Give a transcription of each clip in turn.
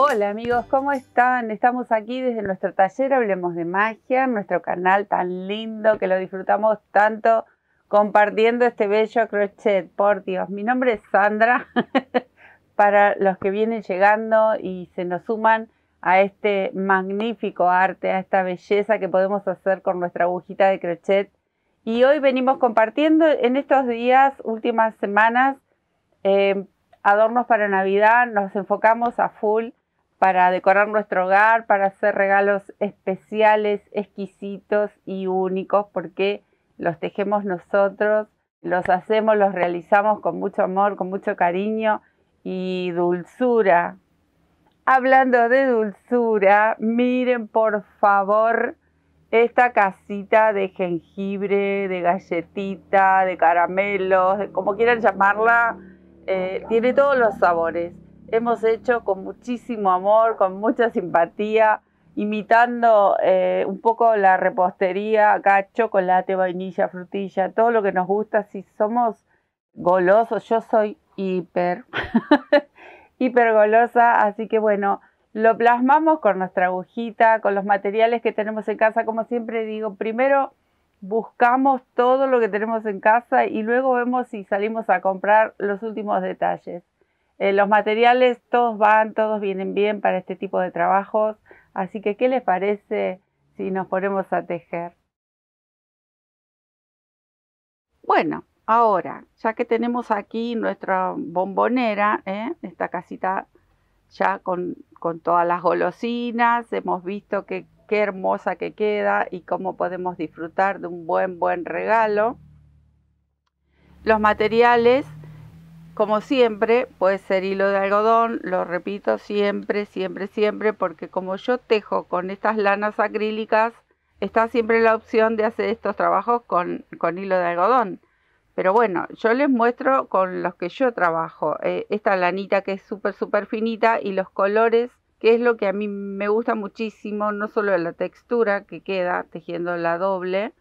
Hola amigos, ¿cómo están? Estamos aquí desde nuestro taller Hablemos de Magia, nuestro canal tan lindo que lo disfrutamos tanto compartiendo este bello crochet. Por Dios, mi nombre es Sandra. Para los que vienen llegando y se nos suman a este magnífico arte, a esta belleza que podemos hacer con nuestra agujita de crochet. Y hoy venimos compartiendo en estos días, últimas semanas, eh, adornos para Navidad, nos enfocamos a full para decorar nuestro hogar, para hacer regalos especiales, exquisitos y únicos, porque los tejemos nosotros, los hacemos, los realizamos con mucho amor, con mucho cariño y dulzura. Hablando de dulzura, miren por favor esta casita de jengibre, de galletita, de caramelos, como quieran llamarla, eh, tiene todos los sabores hemos hecho con muchísimo amor, con mucha simpatía, imitando eh, un poco la repostería, acá chocolate, vainilla, frutilla, todo lo que nos gusta, si somos golosos, yo soy hiper, hiper golosa, así que bueno, lo plasmamos con nuestra agujita, con los materiales que tenemos en casa, como siempre digo, primero buscamos todo lo que tenemos en casa y luego vemos si salimos a comprar los últimos detalles. Eh, los materiales todos van, todos vienen bien para este tipo de trabajos, así que ¿qué les parece si nos ponemos a tejer? Bueno, ahora, ya que tenemos aquí nuestra bombonera, ¿eh? esta casita ya con, con, todas las golosinas, hemos visto que qué hermosa que queda y cómo podemos disfrutar de un buen, buen regalo. Los materiales como siempre, puede ser hilo de algodón, lo repito siempre, siempre, siempre, porque como yo tejo con estas lanas acrílicas, está siempre la opción de hacer estos trabajos con, con hilo de algodón. Pero bueno, yo les muestro con los que yo trabajo, eh, esta lanita que es súper, súper finita y los colores, que es lo que a mí me gusta muchísimo, no solo la textura que queda tejiendo la doble,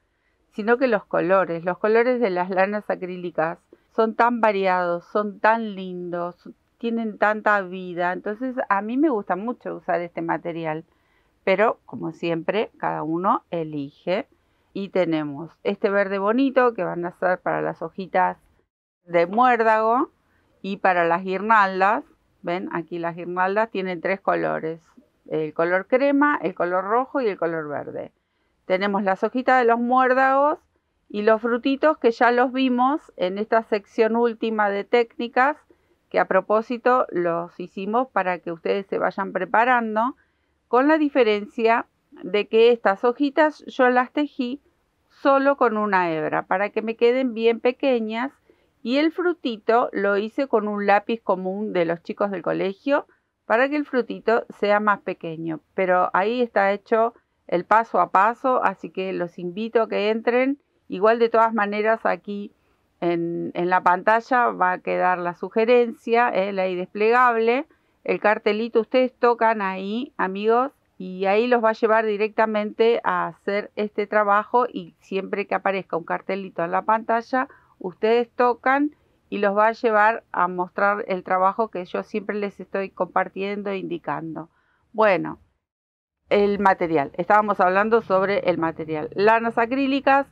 sino que los colores, los colores de las lanas acrílicas son tan variados, son tan lindos, tienen tanta vida. Entonces a mí me gusta mucho usar este material, pero como siempre, cada uno elige. Y tenemos este verde bonito que van a ser para las hojitas de muérdago y para las guirnaldas. Ven, aquí las guirnaldas tienen tres colores. El color crema, el color rojo y el color verde. Tenemos las hojitas de los muérdagos y los frutitos que ya los vimos en esta sección última de técnicas, que a propósito los hicimos para que ustedes se vayan preparando, con la diferencia de que estas hojitas yo las tejí solo con una hebra para que me queden bien pequeñas y el frutito lo hice con un lápiz común de los chicos del colegio para que el frutito sea más pequeño. Pero ahí está hecho el paso a paso, así que los invito a que entren Igual de todas maneras aquí en, en la pantalla va a quedar la sugerencia, ¿eh? la I desplegable, el cartelito, ustedes tocan ahí, amigos, y ahí los va a llevar directamente a hacer este trabajo y siempre que aparezca un cartelito en la pantalla, ustedes tocan y los va a llevar a mostrar el trabajo que yo siempre les estoy compartiendo e indicando. Bueno, el material. Estábamos hablando sobre el material. Lanas acrílicas,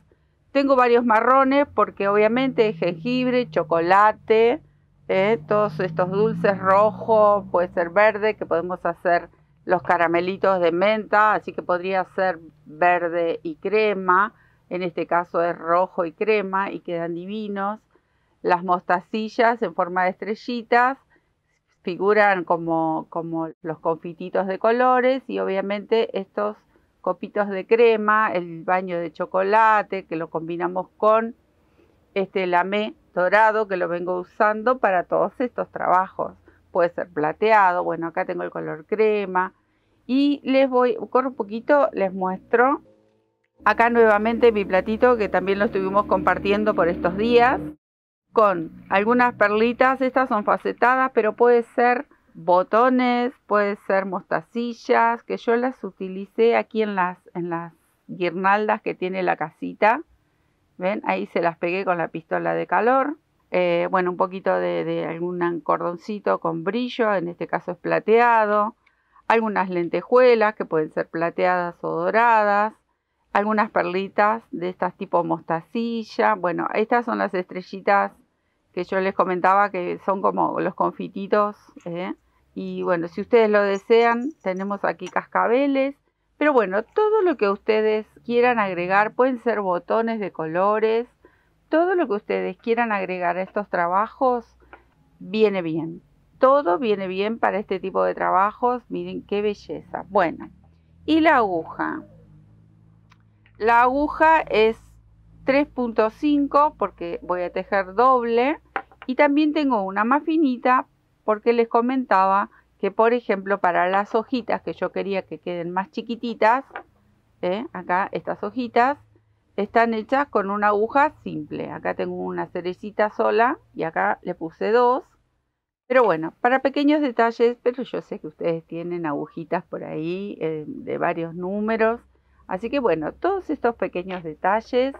tengo varios marrones porque obviamente es mm. jengibre, chocolate, ¿eh? todos estos dulces rojos, puede ser verde, que podemos hacer los caramelitos de menta, así que podría ser verde y crema, en este caso es rojo y crema y quedan divinos. Las mostacillas en forma de estrellitas figuran como, como los confititos de colores y obviamente estos copitos de crema, el baño de chocolate, que lo combinamos con este lamé dorado que lo vengo usando para todos estos trabajos. Puede ser plateado, bueno, acá tengo el color crema. Y les voy, corro un poquito, les muestro. Acá nuevamente mi platito que también lo estuvimos compartiendo por estos días. Con algunas perlitas, estas son facetadas, pero puede ser botones, puede ser mostacillas, que yo las utilicé aquí en las, en las guirnaldas que tiene la casita. ¿Ven? Ahí se las pegué con la pistola de calor. Eh, bueno, un poquito de, algún cordoncito con brillo, en este caso es plateado. Algunas lentejuelas que pueden ser plateadas o doradas. Algunas perlitas de estas tipo mostacilla. Bueno, estas son las estrellitas que yo les comentaba que son como los confititos. ¿eh? Y bueno, si ustedes lo desean, tenemos aquí cascabeles. Pero bueno, todo lo que ustedes quieran agregar, pueden ser botones de colores, todo lo que ustedes quieran agregar a estos trabajos, viene bien. Todo viene bien para este tipo de trabajos. Miren qué belleza. Bueno, y la aguja. La aguja es 3.5 porque voy a tejer doble. Y también tengo una más finita porque les comentaba que, por ejemplo, para las hojitas que yo quería que queden más chiquititas, ¿eh? acá estas hojitas están hechas con una aguja simple. Acá tengo una cerecita sola y acá le puse dos. Pero bueno, para pequeños detalles, pero yo sé que ustedes tienen agujitas por ahí eh, de varios números. Así que bueno, todos estos pequeños detalles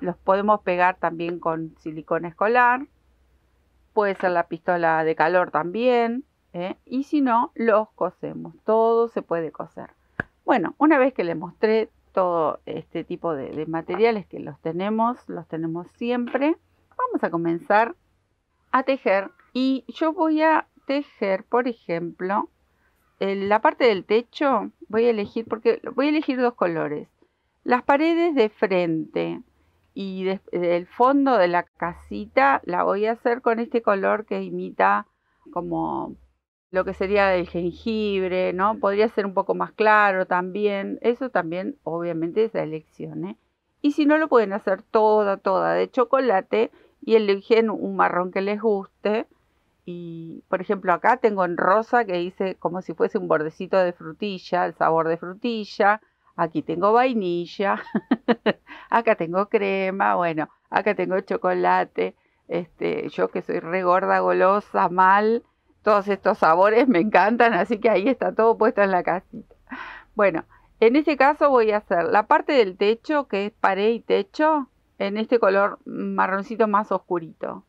los podemos pegar también con silicona escolar puede ser la pistola de calor también, ¿eh? y si no, los cosemos, todo se puede coser. Bueno, una vez que le mostré todo este tipo de, materiales que los tenemos, los tenemos siempre, vamos a comenzar a tejer y yo voy a tejer, por ejemplo, en la parte del techo voy a elegir, porque voy a elegir dos colores. Las paredes de frente, y el del fondo de la casita la voy a hacer con este color que imita como lo que sería el jengibre, ¿no? Podría ser un poco más claro también. Eso también obviamente es la elección, ¿eh? Y si no lo pueden hacer toda, toda de chocolate y eligen un marrón que les guste. Y por ejemplo acá tengo en rosa que hice como si fuese un bordecito de frutilla, el sabor de frutilla aquí tengo vainilla, acá tengo crema, bueno, acá tengo chocolate, este, yo que soy regorda, golosa, mal, todos estos sabores me encantan, así que ahí está todo puesto en la casita. Bueno, en este caso voy a hacer la parte del techo, que es pared y techo, en este color marroncito más oscurito.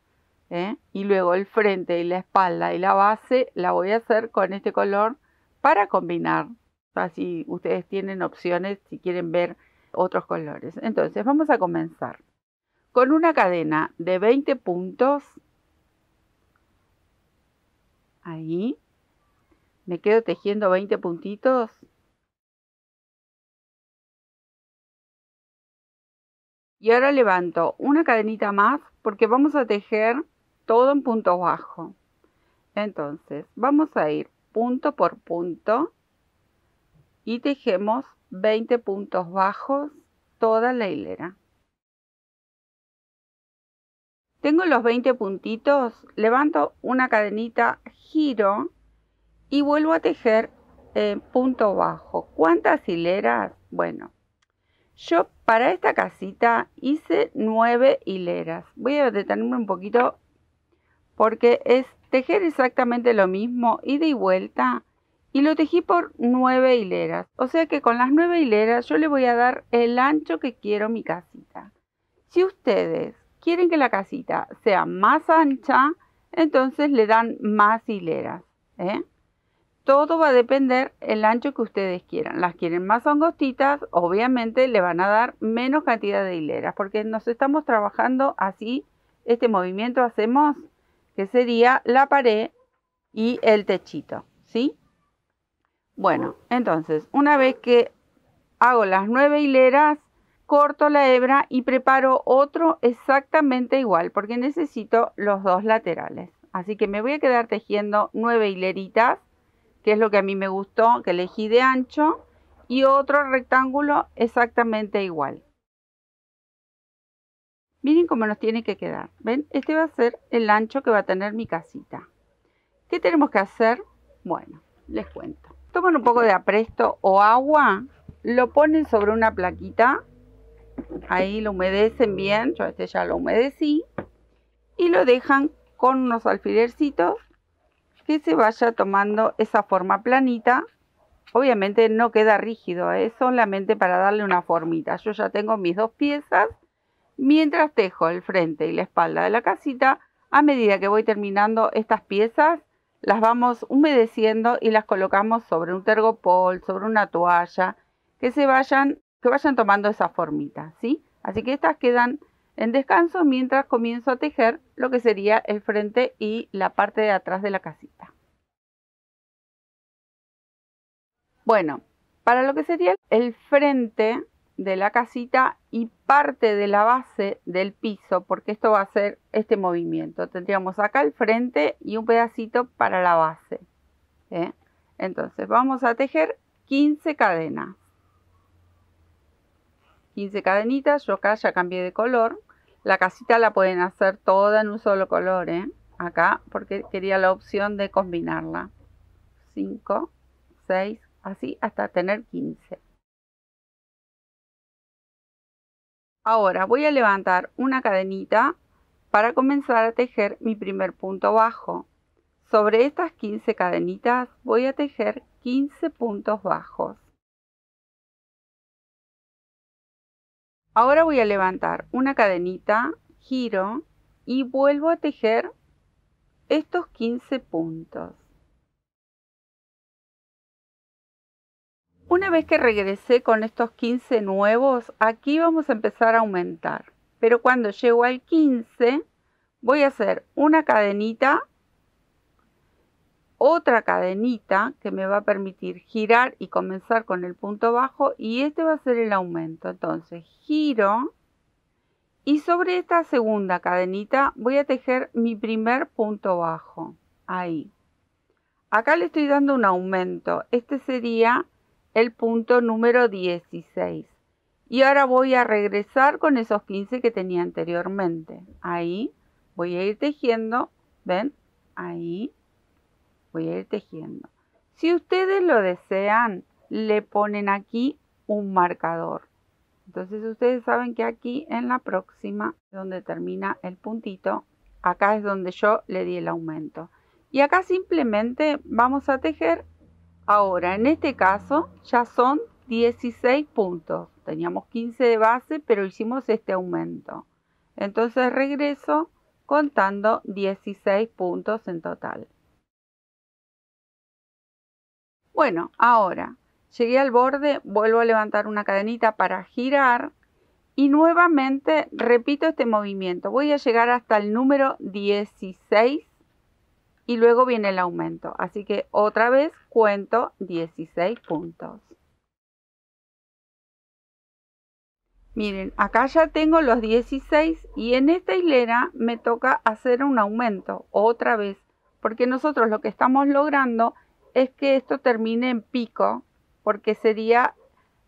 ¿eh? Y luego el frente y la espalda y la base la voy a hacer con este color para combinar. Así ustedes tienen opciones si quieren ver otros colores. Entonces vamos a comenzar con una cadena de 20 puntos. Ahí. Me quedo tejiendo 20 puntitos. Y ahora levanto una cadenita más porque vamos a tejer todo en punto bajo. Entonces, vamos a ir punto por punto y tejemos 20 puntos bajos toda la hilera. Tengo los 20 puntitos, levanto una cadenita, giro y vuelvo a tejer eh, punto bajo. ¿Cuántas hileras? Bueno, yo para esta casita hice 9 hileras. Voy a detenerme un poquito porque es tejer exactamente lo mismo, ida y vuelta, y lo tejí por nueve hileras. O sea que con las nueve hileras yo le voy a dar el ancho que quiero mi casita. Si ustedes quieren que la casita sea más ancha, entonces le dan más hileras. ¿eh? Todo va a depender el ancho que ustedes quieran. Las quieren más angostitas, obviamente le van a dar menos cantidad de hileras, porque nos estamos trabajando así. Este movimiento hacemos que sería la pared y el techito, ¿sí? Bueno, entonces, una vez que hago las nueve hileras, corto la hebra y preparo otro exactamente igual, porque necesito los dos laterales. Así que me voy a quedar tejiendo nueve hileritas, que es lo que a mí me gustó, que elegí de ancho, y otro rectángulo exactamente igual. Miren cómo nos tiene que quedar. ¿Ven? Este va a ser el ancho que va a tener mi casita. ¿Qué tenemos que hacer? Bueno, les cuento toman un poco de apresto o agua, lo ponen sobre una plaquita, ahí lo humedecen bien, yo este ya lo humedecí, y lo dejan con unos alfilercitos que se vaya tomando esa forma planita. Obviamente no queda rígido, ¿eh? es solamente para darle una formita. Yo ya tengo mis dos piezas, mientras tejo el frente y la espalda de la casita, a medida que voy terminando estas piezas, las vamos humedeciendo y las colocamos sobre un tergopol, sobre una toalla, que se vayan, que vayan tomando esa formita, ¿sí? Así que estas quedan en descanso mientras comienzo a tejer lo que sería el frente y la parte de atrás de la casita. Bueno, para lo que sería el frente, de la casita y parte de la base del piso, porque esto va a ser este movimiento. Tendríamos acá el frente y un pedacito para la base. ¿eh? Entonces vamos a tejer 15 cadenas. 15 cadenitas, yo acá ya cambié de color. La casita la pueden hacer toda en un solo color, ¿eh? acá, porque quería la opción de combinarla. 5, 6, así hasta tener 15. Ahora voy a levantar una cadenita para comenzar a tejer mi primer punto bajo. Sobre estas 15 cadenitas voy a tejer 15 puntos bajos. Ahora voy a levantar una cadenita, giro y vuelvo a tejer estos 15 puntos. Una vez que regresé con estos 15 nuevos, aquí vamos a empezar a aumentar. Pero cuando llego al 15, voy a hacer una cadenita, otra cadenita que me va a permitir girar y comenzar con el punto bajo y este va a ser el aumento. Entonces giro y sobre esta segunda cadenita voy a tejer mi primer punto bajo. Ahí. Acá le estoy dando un aumento. Este sería el punto número 16. Y ahora voy a regresar con esos 15 que tenía anteriormente. Ahí voy a ir tejiendo, ¿ven? Ahí voy a ir tejiendo. Si ustedes lo desean, le ponen aquí un marcador. Entonces ustedes saben que aquí en la próxima, donde termina el puntito, acá es donde yo le di el aumento. Y acá simplemente vamos a tejer Ahora, en este caso ya son 16 puntos. Teníamos 15 de base, pero hicimos este aumento. Entonces regreso contando 16 puntos en total. Bueno, ahora llegué al borde, vuelvo a levantar una cadenita para girar y nuevamente repito este movimiento. Voy a llegar hasta el número 16 y luego viene el aumento. Así que otra vez cuento 16 puntos. Miren, acá ya tengo los 16 y en esta hilera me toca hacer un aumento otra vez, porque nosotros lo que estamos logrando es que esto termine en pico, porque sería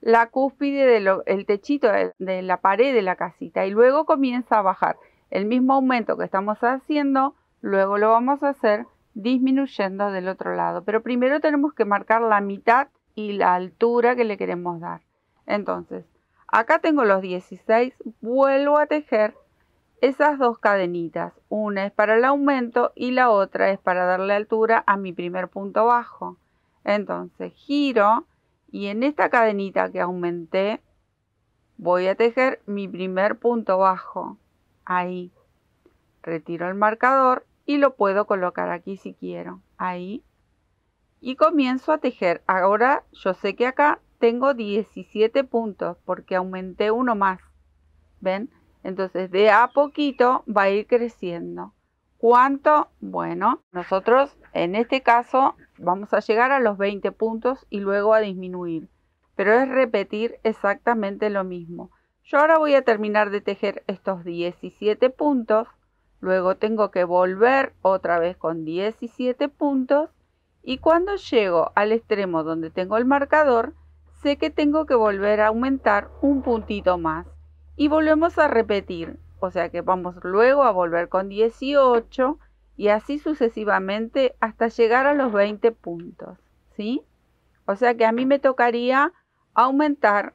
la cúspide del el techito de la pared de la casita y luego comienza a bajar. El mismo aumento que estamos haciendo Luego lo vamos a hacer disminuyendo del otro lado. Pero primero tenemos que marcar la mitad y la altura que le queremos dar. Entonces, acá tengo los 16, vuelvo a tejer esas dos cadenitas. Una es para el aumento y la otra es para darle altura a mi primer punto bajo. Entonces, giro y en esta cadenita que aumenté voy a tejer mi primer punto bajo. Ahí. Retiro el marcador y lo puedo colocar aquí si quiero, ahí. Y comienzo a tejer. Ahora yo sé que acá tengo 17 puntos porque aumenté uno más. ¿Ven? Entonces de a poquito va a ir creciendo. ¿Cuánto? Bueno, nosotros en este caso vamos a llegar a los 20 puntos y luego a disminuir. Pero es repetir exactamente lo mismo. Yo ahora voy a terminar de tejer estos 17 puntos Luego tengo que volver otra vez con 17 puntos y cuando llego al extremo donde tengo el marcador, sé que tengo que volver a aumentar un puntito más. Y volvemos a repetir, o sea que vamos luego a volver con 18 y así sucesivamente hasta llegar a los 20 puntos, ¿sí? O sea que a mí me tocaría aumentar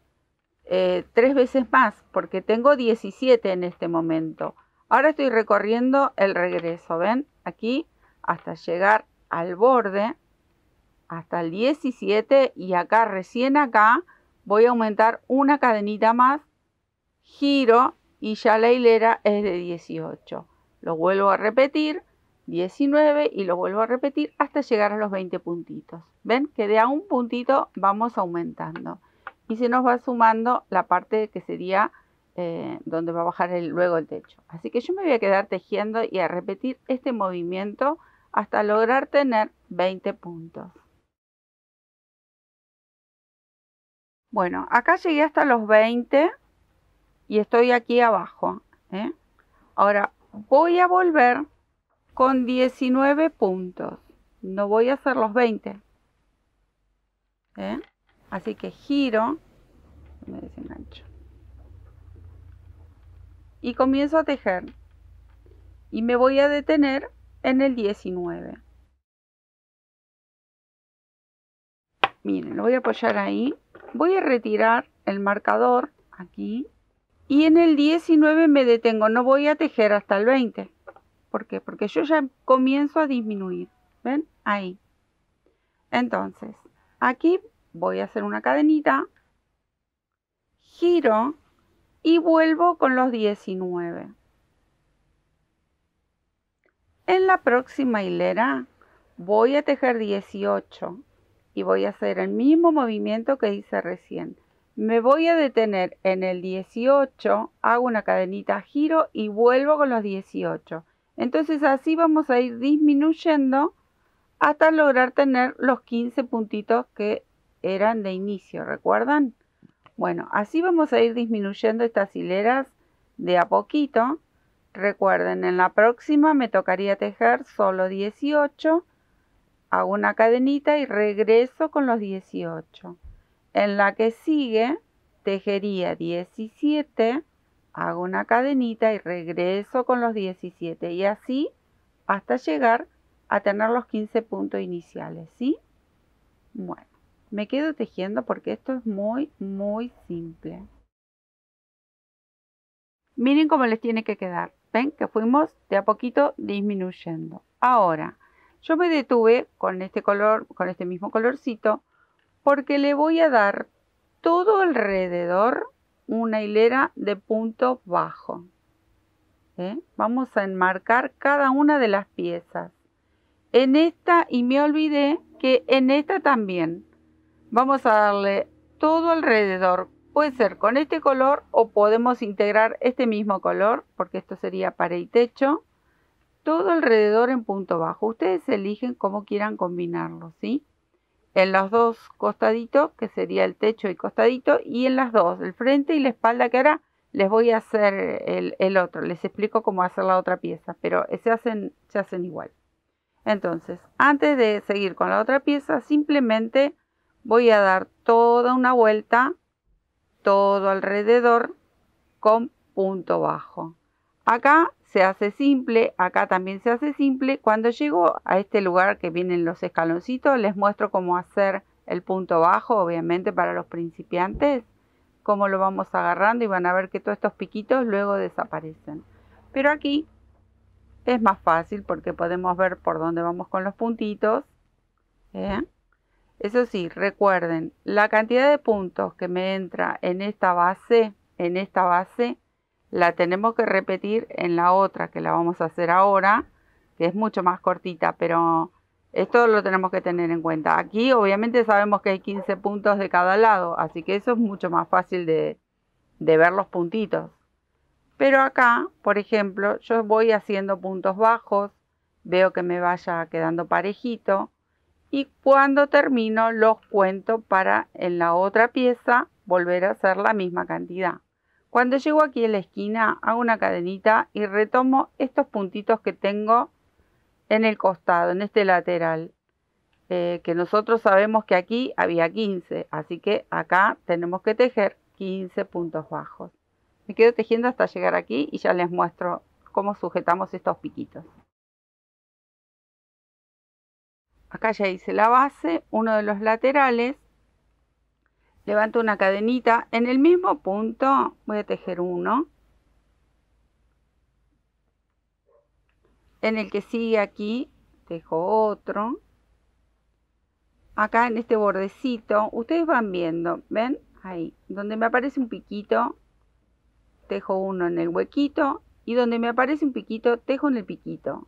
eh, tres veces más porque tengo 17 en este momento. Ahora estoy recorriendo el regreso, ¿ven? Aquí hasta llegar al borde, hasta el 17 y acá recién acá voy a aumentar una cadenita más, giro y ya la hilera es de 18. Lo vuelvo a repetir, 19 y lo vuelvo a repetir hasta llegar a los 20 puntitos. ¿Ven? Que de a un puntito vamos aumentando. Y se nos va sumando la parte que sería eh, donde va a bajar el, luego el techo. Así que yo me voy a quedar tejiendo y a repetir este movimiento hasta lograr tener 20 puntos. Bueno, acá llegué hasta los 20 y estoy aquí abajo. ¿eh? Ahora voy a volver con 19 puntos. No voy a hacer los 20. ¿eh? Así que giro, y comienzo a tejer. Y me voy a detener en el 19. Miren, lo voy a apoyar ahí. Voy a retirar el marcador aquí. Y en el 19 me detengo, no voy a tejer hasta el 20. ¿Por qué? Porque yo ya comienzo a disminuir. ¿Ven? Ahí. Entonces, aquí voy a hacer una cadenita. Giro y vuelvo con los 19. En la próxima hilera voy a tejer 18 y voy a hacer el mismo movimiento que hice recién. Me voy a detener en el 18, hago una cadenita giro y vuelvo con los 18. Entonces así vamos a ir disminuyendo hasta lograr tener los 15 puntitos que eran de inicio, ¿recuerdan? Bueno, así vamos a ir disminuyendo estas hileras de a poquito. Recuerden, en la próxima me tocaría tejer solo 18, hago una cadenita y regreso con los 18. En la que sigue, tejería 17, hago una cadenita y regreso con los 17. Y así hasta llegar a tener los 15 puntos iniciales, ¿sí? Bueno. Me quedo tejiendo porque esto es muy, muy simple. Miren cómo les tiene que quedar. Ven que fuimos de a poquito disminuyendo. Ahora, yo me detuve con este color, con este mismo colorcito, porque le voy a dar todo alrededor una hilera de punto bajo. ¿Eh? Vamos a enmarcar cada una de las piezas. En esta, y me olvidé que en esta también Vamos a darle todo alrededor. Puede ser con este color o podemos integrar este mismo color, porque esto sería pared y techo. Todo alrededor en punto bajo. Ustedes eligen cómo quieran combinarlo, ¿sí? En los dos costaditos, que sería el techo y costadito, y en las dos, el frente y la espalda, que ahora les voy a hacer el, el otro. Les explico cómo hacer la otra pieza, pero se hacen, se hacen igual. Entonces, antes de seguir con la otra pieza, simplemente voy a dar toda una vuelta, todo alrededor con punto bajo. Acá se hace simple, acá también se hace simple. Cuando llego a este lugar que vienen los escaloncitos, les muestro cómo hacer el punto bajo, obviamente para los principiantes, cómo lo vamos agarrando y van a ver que todos estos piquitos luego desaparecen. Pero aquí es más fácil porque podemos ver por dónde vamos con los puntitos. ¿eh? Eso sí, recuerden, la cantidad de puntos que me entra en esta base, en esta base, la tenemos que repetir en la otra que la vamos a hacer ahora, que es mucho más cortita, pero esto lo tenemos que tener en cuenta. Aquí obviamente sabemos que hay 15 puntos de cada lado, así que eso es mucho más fácil de, de ver los puntitos. Pero acá, por ejemplo, yo voy haciendo puntos bajos, veo que me vaya quedando parejito y cuando termino los cuento para en la otra pieza volver a hacer la misma cantidad. Cuando llego aquí a la esquina hago una cadenita y retomo estos puntitos que tengo en el costado, en este lateral, eh, que nosotros sabemos que aquí había 15, así que acá tenemos que tejer 15 puntos bajos. Me quedo tejiendo hasta llegar aquí y ya les muestro cómo sujetamos estos piquitos. acá ya hice la base, uno de los laterales, levanto una cadenita, en el mismo punto voy a tejer uno, en el que sigue aquí tejo otro, acá en este bordecito, ustedes van viendo, ¿ven? Ahí, donde me aparece un piquito, tejo uno en el huequito y donde me aparece un piquito, tejo en el piquito.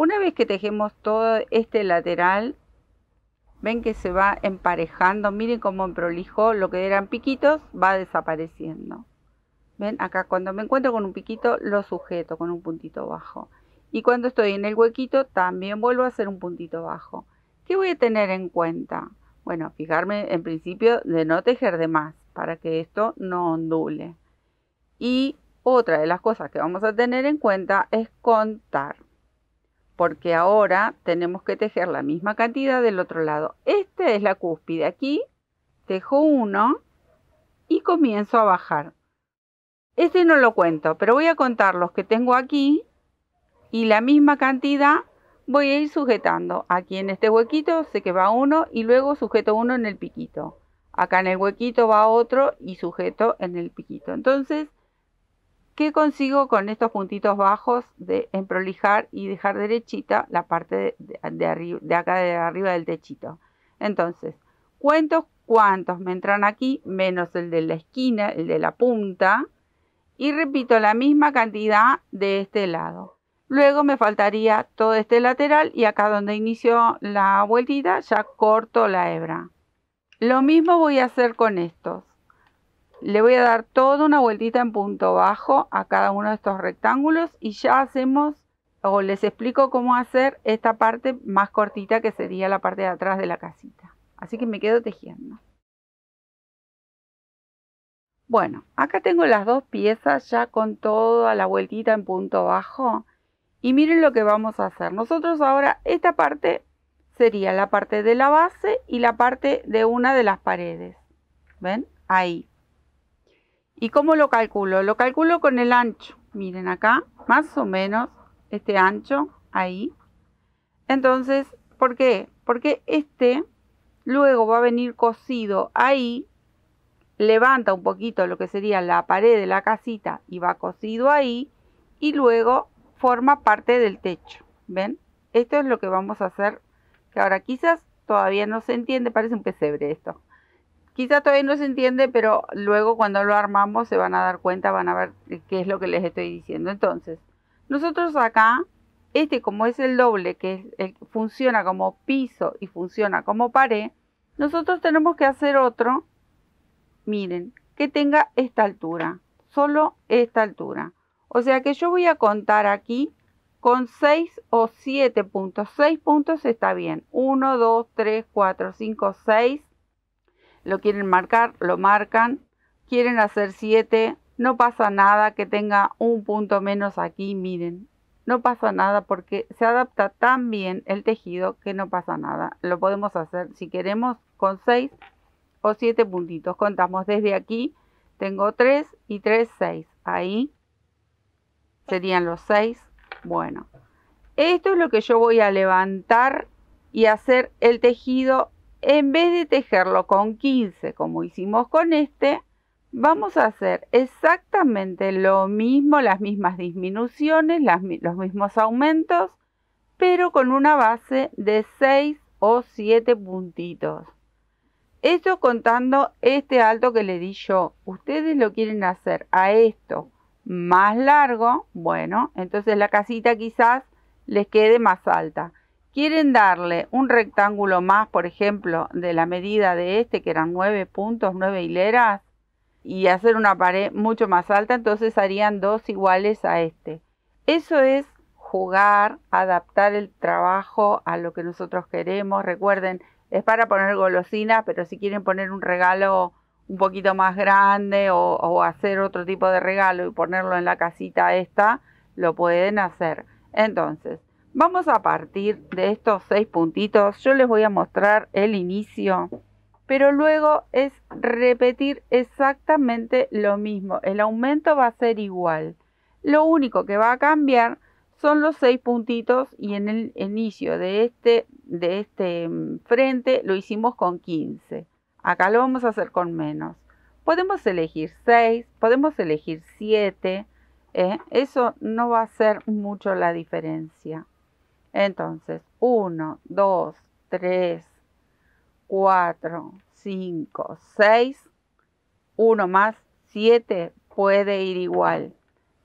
Una vez que tejemos todo este lateral, ven que se va emparejando, miren cómo en prolijo lo que eran piquitos va desapareciendo. Ven acá cuando me encuentro con un piquito lo sujeto con un puntito bajo. Y cuando estoy en el huequito también vuelvo a hacer un puntito bajo. ¿Qué voy a tener en cuenta? Bueno, fijarme en principio de no tejer de más para que esto no ondule. Y otra de las cosas que vamos a tener en cuenta es contar porque ahora tenemos que tejer la misma cantidad del otro lado. Esta es la cúspide. Aquí tejo uno y comienzo a bajar. Este no lo cuento, pero voy a contar los que tengo aquí y la misma cantidad voy a ir sujetando. Aquí en este huequito sé que va uno y luego sujeto uno en el piquito. Acá en el huequito va otro y sujeto en el piquito. Entonces ¿Qué consigo con estos puntitos bajos de emprolijar y dejar derechita la parte de, de, de acá de arriba del techito? Entonces, cuento cuántos me entran aquí, menos el de la esquina, el de la punta, y repito la misma cantidad de este lado. Luego me faltaría todo este lateral y acá donde inició la vueltita ya corto la hebra. Lo mismo voy a hacer con estos. Le voy a dar toda una vueltita en punto bajo a cada uno de estos rectángulos y ya hacemos o les explico cómo hacer esta parte más cortita que sería la parte de atrás de la casita. Así que me quedo tejiendo. Bueno, acá tengo las dos piezas ya con toda la vueltita en punto bajo. Y miren lo que vamos a hacer. Nosotros ahora esta parte sería la parte de la base y la parte de una de las paredes. ¿Ven? Ahí. ¿Y cómo lo calculo? Lo calculo con el ancho. Miren acá, más o menos este ancho ahí. Entonces, ¿por qué? Porque este luego va a venir cosido ahí, levanta un poquito lo que sería la pared de la casita y va cosido ahí y luego forma parte del techo. ¿Ven? Esto es lo que vamos a hacer, que ahora quizás todavía no se entiende, parece un pesebre esto quizá todavía no se entiende, pero luego cuando lo armamos se van a dar cuenta, van a ver qué es lo que les estoy diciendo. Entonces, nosotros acá, este como es el doble, que funciona como piso y funciona como pared, nosotros tenemos que hacer otro, miren, que tenga esta altura, solo esta altura. O sea que yo voy a contar aquí con 6 o 7 puntos. seis puntos está bien. uno dos 3, cuatro cinco seis lo quieren marcar, lo marcan, quieren hacer 7, no pasa nada que tenga un punto menos aquí, miren, no pasa nada porque se adapta tan bien el tejido que no pasa nada. Lo podemos hacer si queremos con 6 o 7 puntitos. Contamos desde aquí, tengo 3 y 3, 6. Ahí serían los 6. Bueno, esto es lo que yo voy a levantar y hacer el tejido en vez de tejerlo con 15 como hicimos con este, vamos a hacer exactamente lo mismo, las mismas disminuciones, los mismos aumentos, pero con una base de 6 o 7 puntitos. Esto contando este alto que le di yo. Ustedes lo quieren hacer a esto más largo, bueno, entonces la casita quizás les quede más alta quieren darle un rectángulo más, por ejemplo, de la medida de este, que eran nueve puntos, nueve hileras, y hacer una pared mucho más alta, entonces harían dos iguales a este. Eso es jugar, adaptar el trabajo a lo que nosotros queremos. Recuerden, es para poner golosinas, pero si quieren poner un regalo un poquito más grande o, o hacer otro tipo de regalo y ponerlo en la casita esta, lo pueden hacer. Entonces, Vamos a partir de estos seis puntitos. Yo les voy a mostrar el inicio, pero luego es repetir exactamente lo mismo. El aumento va a ser igual. Lo único que va a cambiar son los seis puntitos y en el inicio de este, de este mm, frente lo hicimos con 15. Acá lo vamos a hacer con menos. Podemos elegir seis, podemos elegir 7. ¿eh? Eso no va a hacer mucho la diferencia. Entonces, 1, 2, 3, 4, 5, 6, 1 más 7 puede ir igual.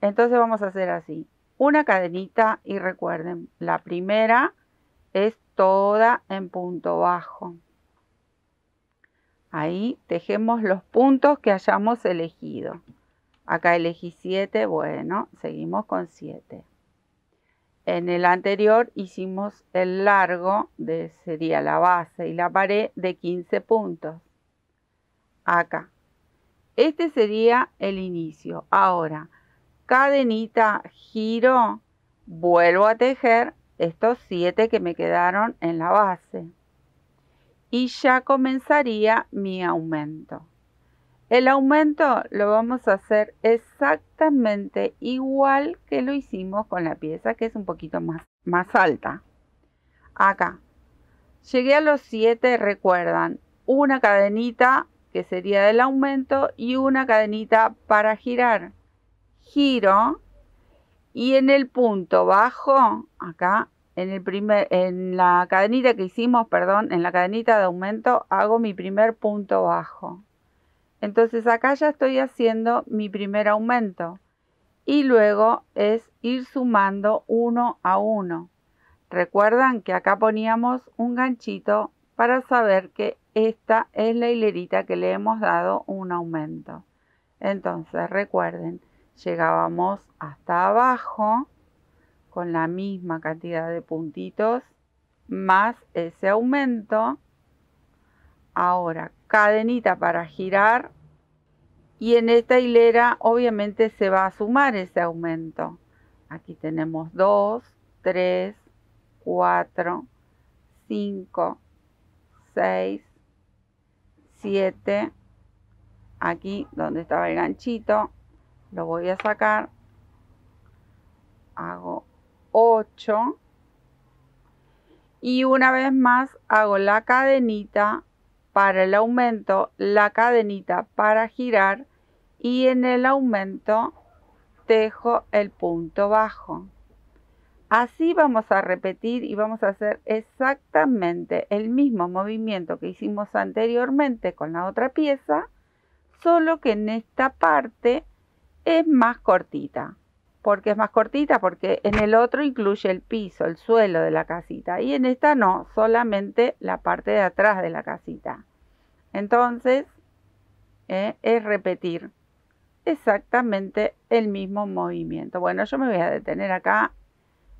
Entonces vamos a hacer así. Una cadenita y recuerden, la primera es toda en punto bajo. Ahí tejemos los puntos que hayamos elegido. Acá elegí 7, bueno, seguimos con 7. En el anterior hicimos el largo, de, sería la base y la pared, de 15 puntos. Acá. Este sería el inicio. Ahora, cadenita, giro, vuelvo a tejer estos 7 que me quedaron en la base. Y ya comenzaría mi aumento. El aumento lo vamos a hacer exactamente igual que lo hicimos con la pieza que es un poquito más, más alta. Acá. Llegué a los siete recuerdan, una cadenita que sería del aumento y una cadenita para girar. Giro y en el punto bajo, acá, en, el primer, en la cadenita que hicimos, perdón, en la cadenita de aumento, hago mi primer punto bajo. Entonces acá ya estoy haciendo mi primer aumento y luego es ir sumando uno a uno. Recuerdan que acá poníamos un ganchito para saber que esta es la hilerita que le hemos dado un aumento. Entonces recuerden, llegábamos hasta abajo con la misma cantidad de puntitos más ese aumento. Ahora cadenita para girar y en esta hilera obviamente se va a sumar ese aumento. Aquí tenemos 2, 3, 4, 5, 6, 7. Aquí donde estaba el ganchito lo voy a sacar. Hago 8. Y una vez más hago la cadenita para el aumento la cadenita para girar y en el aumento tejo el punto bajo. Así vamos a repetir y vamos a hacer exactamente el mismo movimiento que hicimos anteriormente con la otra pieza, solo que en esta parte es más cortita porque es más cortita, porque en el otro incluye el piso, el suelo de la casita, y en esta no, solamente la parte de atrás de la casita. Entonces, eh, es repetir exactamente el mismo movimiento. Bueno, yo me voy a detener acá,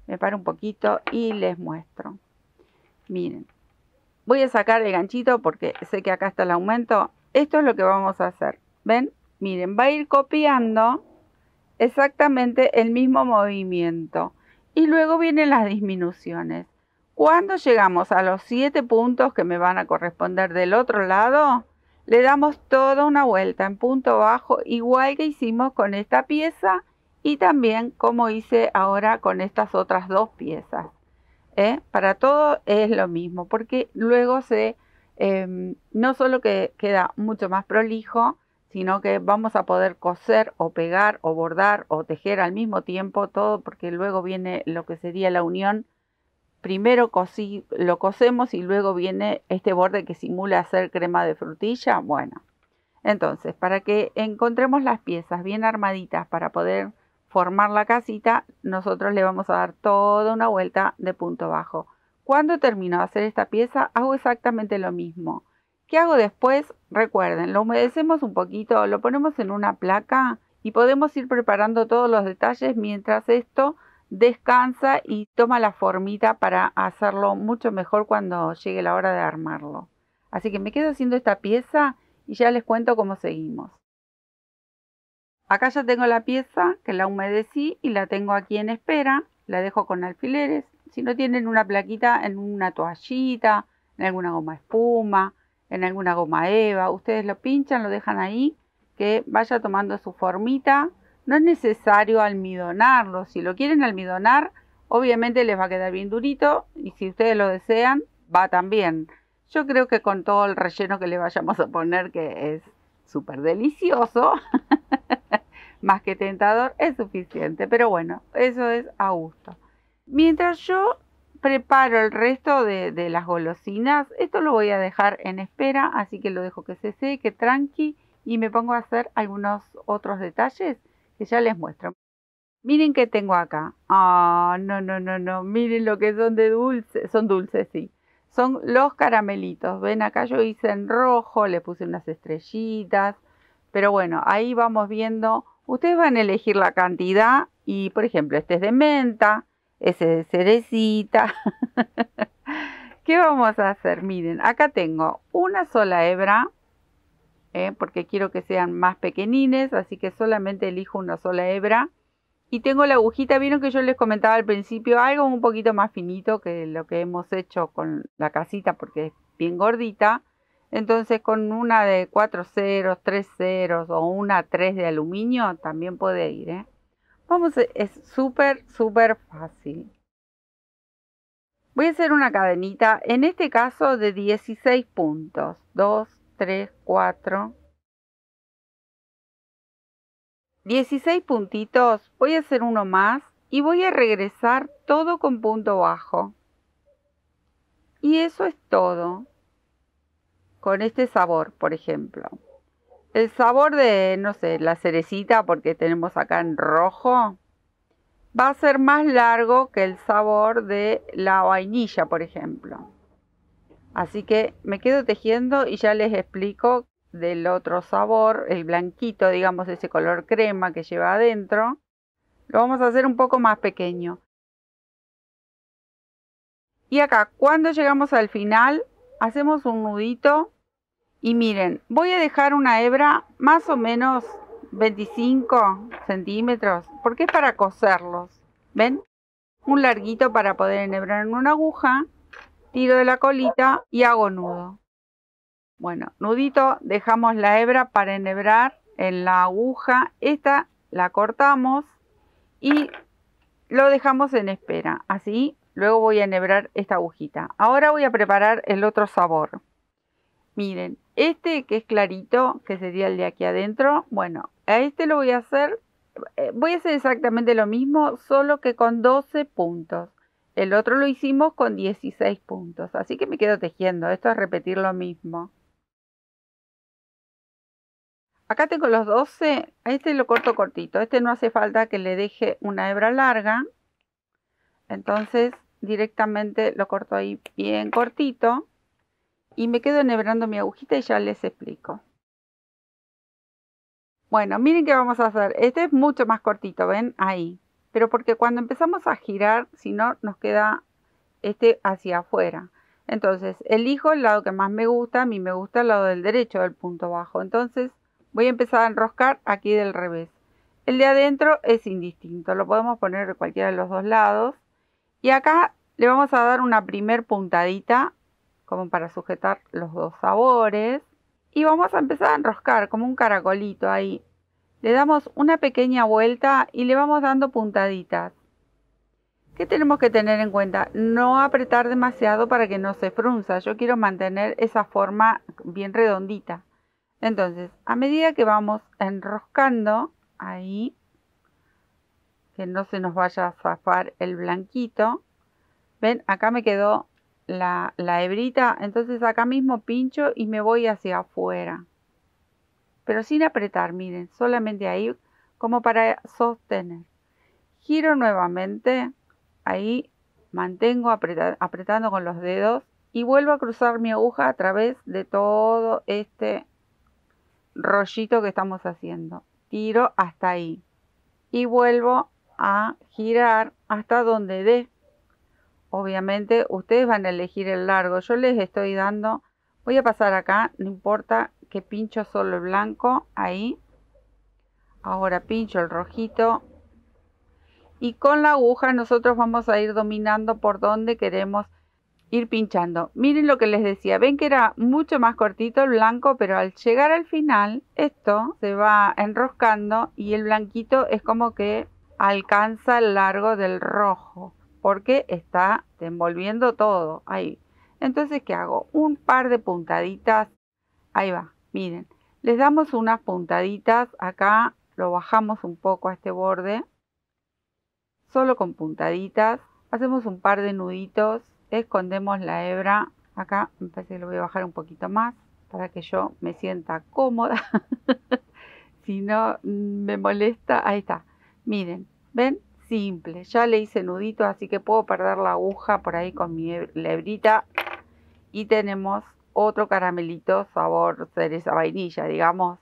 me paro un poquito y les muestro. Miren, voy a sacar el ganchito porque sé que acá está el aumento. Esto es lo que vamos a hacer. ¿Ven? Miren, va a ir copiando exactamente el mismo movimiento. Y luego vienen las disminuciones. Cuando llegamos a los siete puntos que me van a corresponder del otro lado, le damos toda una vuelta en punto bajo, igual que hicimos con esta pieza y también como hice ahora con estas otras dos piezas. ¿Eh? Para todo es lo mismo, porque luego se, em, no solo que queda mucho más prolijo, sino que vamos a poder coser o pegar o bordar o tejer al mismo tiempo todo porque luego viene lo que sería la unión. Primero cosí, lo cosemos y luego viene este borde que simula hacer crema de frutilla. Bueno, entonces para que encontremos las piezas bien armaditas para poder formar la casita, nosotros le vamos a dar toda una vuelta de punto bajo. Cuando termino de hacer esta pieza, hago exactamente lo mismo. ¿Qué hago después? Recuerden, lo humedecemos un poquito, lo ponemos en una placa y podemos ir preparando todos los detalles mientras esto descansa y toma la formita para hacerlo mucho mejor cuando llegue la hora de armarlo. Así que me quedo haciendo esta pieza y ya les cuento cómo seguimos. Acá ya tengo la pieza que la humedecí y la tengo aquí en espera. La dejo con alfileres. Si no tienen una plaquita en una toallita, en alguna goma espuma, en alguna goma eva, ustedes lo pinchan, lo dejan ahí, que vaya tomando su formita. No es necesario almidonarlo, si lo quieren almidonar, obviamente les va a quedar bien durito y si ustedes lo desean, va también. Yo creo que con todo el relleno que le vayamos a poner, que es súper delicioso, más que tentador, es suficiente. Pero bueno, eso es a gusto. Mientras yo preparo el resto de, las golosinas. Esto lo voy a dejar en espera, así que lo dejo que se seque tranqui y me pongo a hacer algunos otros detalles que ya les muestro. Miren qué tengo acá. Ah, no, no, no, no. Miren lo que son de dulce, Son dulces, sí. Son los caramelitos. Ven, acá yo hice en rojo, le puse unas estrellitas. Pero bueno, ahí vamos viendo. Ustedes van a elegir la cantidad y, por ejemplo, este es de menta, ese de cerecita. ¿Qué vamos a hacer? Miren, acá tengo una sola hebra, ¿eh? porque quiero que sean más pequeñines, así que solamente elijo una sola hebra. Y tengo la agujita, vieron que yo les comentaba al principio, algo un poquito más finito que lo que hemos hecho con la casita, porque es bien gordita. Entonces con una de cuatro ceros, tres ceros o una 3 de aluminio también puede ir. ¿eh? Vamos, e-, es súper, súper fácil. Voy a hacer una cadenita, en este caso de 16 puntos. 2, 3, 4. 16 puntitos, voy a hacer uno más y voy a regresar todo con punto bajo. Y eso es todo. Con este sabor, por ejemplo. El sabor de, no sé, la cerecita, porque tenemos acá en rojo, va a ser más largo que el sabor de la vainilla, por ejemplo. Así que me quedo tejiendo y ya les explico del otro sabor, el blanquito, digamos, ese color crema que lleva adentro. Lo vamos a hacer un poco más pequeño. Y acá, cuando llegamos al final, hacemos un nudito y miren, voy a dejar una hebra más o menos 25 centímetros, porque es para coserlos. ¿Ven? Un larguito para poder enhebrar en una aguja, tiro de la colita y hago nudo. Bueno, nudito, dejamos la hebra para enhebrar en la aguja. Esta la cortamos y lo dejamos en espera. Así, luego voy a enhebrar esta agujita. Ahora voy a preparar el otro sabor. Miren, este que es clarito, que sería el de aquí adentro, bueno, a este lo voy a hacer, eh, voy a hacer exactamente lo mismo, solo que con 12 puntos. El otro lo hicimos con 16 puntos, así que me quedo tejiendo, esto es repetir lo mismo. Acá tengo los 12, a este lo corto cortito, este no hace falta que le deje una hebra larga, entonces directamente lo corto ahí bien cortito y me quedo enhebrando mi agujita y ya les explico. Bueno, miren qué vamos a hacer. Este es mucho más cortito, ¿ven? Ahí. Pero porque cuando empezamos a girar, si no, nos queda este hacia afuera. Entonces, elijo el lado que más me gusta. A mí me gusta el lado del derecho del punto bajo. Entonces, voy a empezar a enroscar aquí del revés. El de adentro es indistinto. Lo podemos poner de cualquiera de los dos lados. Y acá le vamos a dar una primer puntadita como para sujetar los dos sabores. Y vamos a empezar a enroscar como un caracolito ahí. Le damos una pequeña vuelta y le vamos dando puntaditas. ¿Qué tenemos que tener en cuenta? No apretar demasiado para que no se frunza. Yo quiero mantener esa forma bien redondita. Entonces, a medida que vamos enroscando, ahí, que no se nos vaya a zafar el blanquito. ¿Ven? Acá me quedó la, hebrita, entonces acá mismo pincho y me voy hacia afuera. Pero sin apretar, miren, solamente ahí como para sostener. Giro nuevamente, ahí mantengo apretando, apretando con los dedos y vuelvo a cruzar mi aguja a través de todo este rollito que estamos haciendo. Tiro hasta ahí y vuelvo a girar hasta donde dé obviamente ustedes van a elegir el largo yo les estoy dando voy a pasar acá no importa que pincho solo el blanco ahí ahora pincho el rojito y con la aguja nosotros vamos a ir dominando por donde queremos ir pinchando miren lo que les decía ven que era mucho más cortito el blanco pero al llegar al final esto se va enroscando y el blanquito es como que alcanza el largo del rojo porque está envolviendo todo ahí. Entonces, ¿qué hago? Un par de puntaditas. Ahí va, miren. Les damos unas puntaditas acá, lo bajamos un poco a este borde. Solo con puntaditas. Hacemos un par de nuditos, escondemos la hebra. Acá me parece que lo voy a bajar un poquito más para que yo me sienta cómoda. si no, me molesta. Ahí está. Miren, ¿ven? simple. Ya le hice nudito así que puedo perder la aguja por ahí con mi lebrita. Y tenemos otro caramelito sabor cereza vainilla, digamos.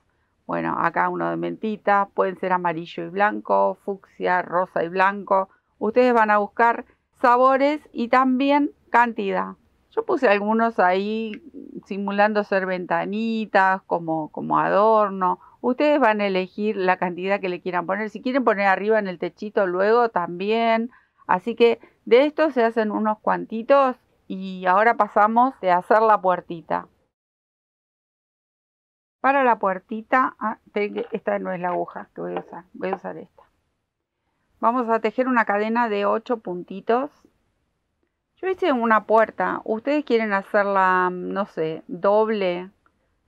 Bueno, acá uno de mentita, pueden ser amarillo y blanco, fucsia, rosa y blanco. Ustedes van a buscar sabores y también cantidad. Yo puse algunos ahí simulando ser ventanitas como, como adorno Ustedes van a elegir la cantidad que le quieran poner. Si quieren poner arriba en el techito luego también. Así que de esto se hacen unos cuantitos y ahora pasamos de hacer la puertita. Para la puertita, ah, esta no es la aguja que voy a usar, voy a usar esta. Vamos a tejer una cadena de 8 puntitos. Yo hice una puerta, ustedes quieren hacerla, mm, no sé, doble,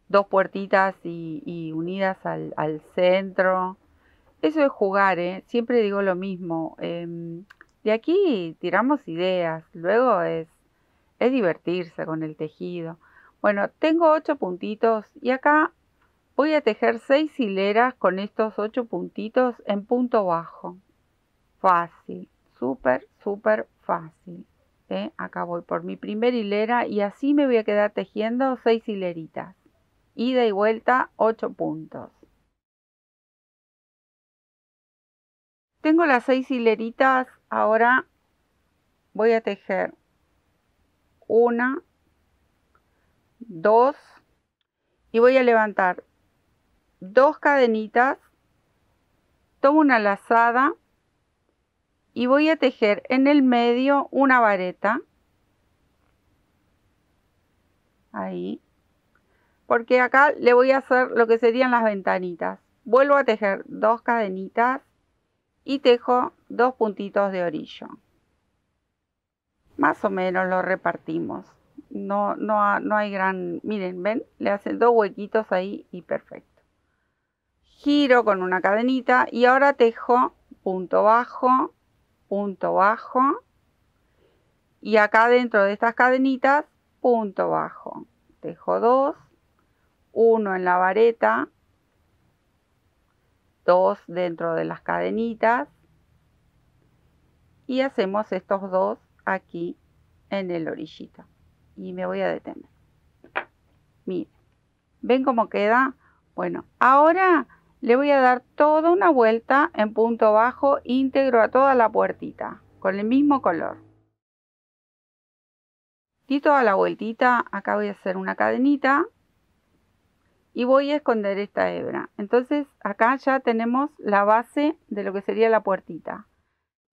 dos puertitas y, unidas al, centro. Eso es jugar, ¿eh? siempre digo lo mismo. Em, de aquí tiramos ideas, luego es, es divertirse con el tejido. Bueno, tengo ocho puntitos y acá voy a tejer seis hileras con estos ocho puntitos en punto bajo. Fácil, súper, súper fácil. ¿eh? Acá voy por mi primera hilera y así me voy a quedar tejiendo seis hileritas. Ida y vuelta, 8 puntos. Tengo las 6 hileritas, ahora voy a tejer una, dos, y voy a levantar dos cadenitas, tomo una lazada y voy a tejer en el medio una vareta. Ahí porque acá le voy a hacer lo que serían las ventanitas. Vuelvo a tejer dos cadenitas y tejo dos puntitos de orillo. Más o menos lo repartimos. No, no, no hay gran... Miren, ven, le hacen dos huequitos ahí y perfecto. Giro con una cadenita y ahora tejo punto bajo, punto bajo. Y acá dentro de estas cadenitas, punto bajo. Tejo dos uno en la vareta, dos dentro de las cadenitas y hacemos estos dos aquí en el orillito y me voy a detener. Miren, ¿ven cómo queda? Bueno, ahora le voy a dar toda una vuelta en punto bajo íntegro a toda la puertita con el mismo color. y toda la vueltita, acá voy a hacer una cadenita y voy a esconder esta hebra. Entonces acá ya tenemos la base de lo que sería la puertita.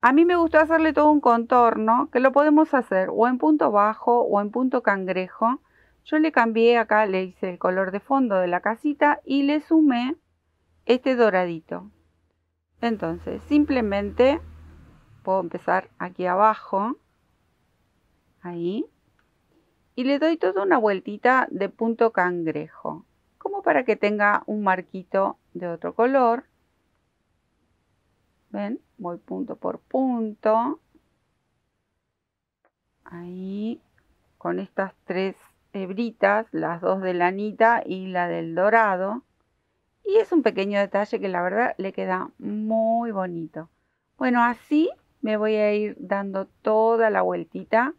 A mí me gustó hacerle todo un contorno que lo podemos hacer o en punto bajo o en punto cangrejo. Yo le cambié acá, le hice el color de fondo de la casita y le sumé este doradito. Entonces simplemente puedo empezar aquí abajo, ahí, y le doy toda una vueltita de punto cangrejo para que tenga un marquito de otro color. ¿Ven? Voy punto por punto. Ahí, con estas tres hebritas, las dos de lanita y la del dorado. Y es un pequeño detalle que la verdad le queda muy bonito. Bueno, así me voy a ir dando toda la vueltita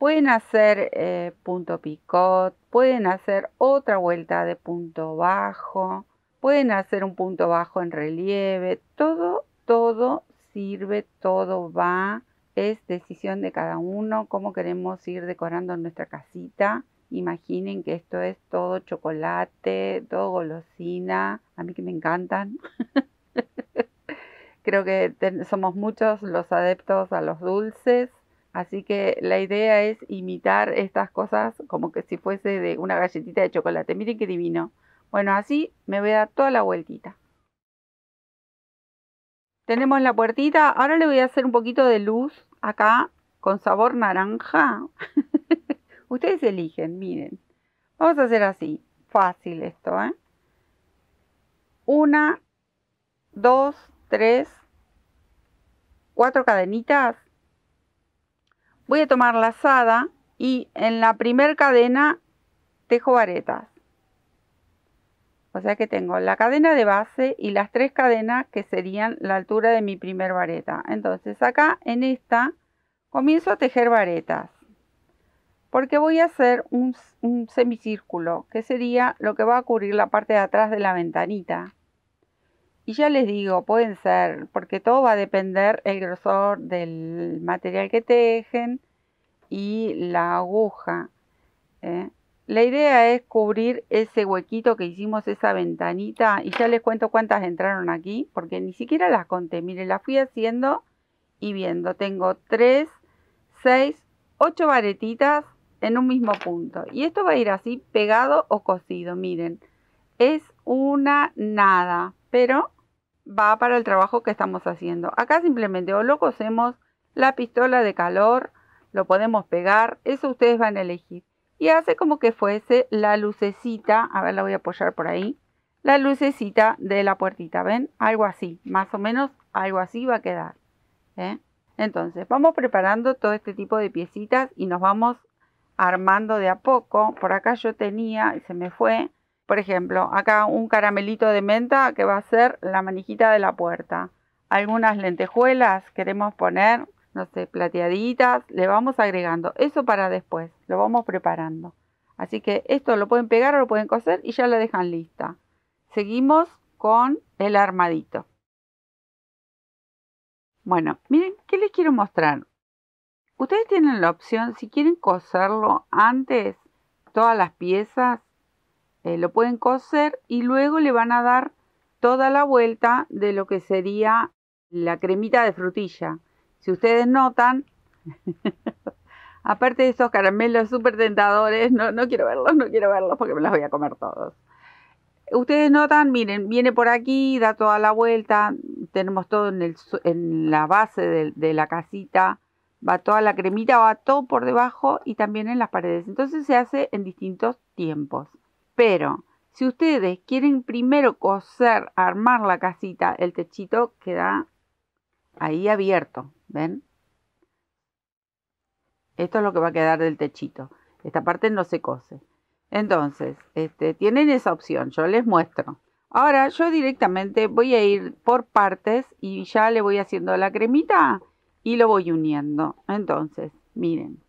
pueden hacer eh, punto picot, pueden hacer otra vuelta de punto bajo, pueden hacer un punto bajo en relieve, todo, todo sirve, todo va, es decisión de cada uno, cómo queremos ir decorando nuestra casita. Imaginen que esto es todo chocolate, todo golosina, a mí que me encantan. Creo que somos muchos los adeptos a los dulces Así que la idea es imitar estas cosas como que si fuese de una galletita de chocolate. Miren qué divino. Bueno, así me voy a dar toda la vueltita. Tenemos la puertita. Ahora le voy a hacer un poquito de luz acá con sabor naranja. Ustedes eligen, miren. Vamos a hacer así. Fácil esto, ¿eh? Una, dos, tres, cuatro cadenitas voy a tomar la lazada y en la primer cadena tejo varetas. O sea que tengo la cadena de base y las tres cadenas que serían la altura de mi primer vareta. Entonces acá en esta comienzo a tejer varetas. Porque voy a hacer un, un semicírculo, que sería lo que va a cubrir la parte de atrás de la ventanita. Y ya les digo, pueden ser, porque todo va a depender el grosor del material que tejen y la aguja. ¿eh? La idea es cubrir ese huequito que hicimos, esa ventanita, y ya les cuento cuántas entraron aquí, porque ni siquiera las conté. Miren, las fui haciendo y viendo. Tengo 3, 6, 8 varetitas en un mismo punto. Y esto va a ir así, pegado o cosido, miren. Es una nada pero va para el trabajo que estamos haciendo. Acá simplemente o lo cosemos, la pistola de calor, lo podemos pegar, eso ustedes van a elegir. Y hace como que fuese la lucecita, a ver la voy a apoyar por ahí, la lucecita de la puertita, ¿ven? Algo así, más o menos algo así va a quedar. ¿eh? Entonces, vamos preparando todo este tipo de piecitas y nos vamos armando de a poco. Por acá yo tenía, y se me fue, por ejemplo, acá un caramelito de menta que va a ser la manijita de la puerta. Algunas lentejuelas queremos poner, no sé, plateaditas. Le vamos agregando. Eso para después. Lo vamos preparando. Así que esto lo pueden pegar o lo pueden coser y ya lo dejan lista. Seguimos con el armadito. Bueno, miren, ¿qué les quiero mostrar? Ustedes tienen la opción, si quieren coserlo antes, todas las piezas, eh, lo pueden coser y luego le van a dar toda la vuelta de lo que sería la cremita de frutilla. Si ustedes notan, aparte de esos caramelos súper tentadores, no, no quiero verlos, no quiero verlos porque me los voy a comer todos. Ustedes notan, miren, viene por aquí, da toda la vuelta, tenemos todo en, el, en la base de, de la casita, va toda la cremita, va todo por debajo y también en las paredes. Entonces se hace en distintos tiempos. Pero si ustedes quieren primero coser, armar la casita, el techito queda ahí abierto, ¿ven? Esto es lo que va a quedar del techito. Esta parte no se cose. Entonces, este, tienen esa opción, yo les muestro. Ahora yo directamente voy a ir por partes y ya le voy haciendo la cremita y lo voy uniendo. Entonces, miren.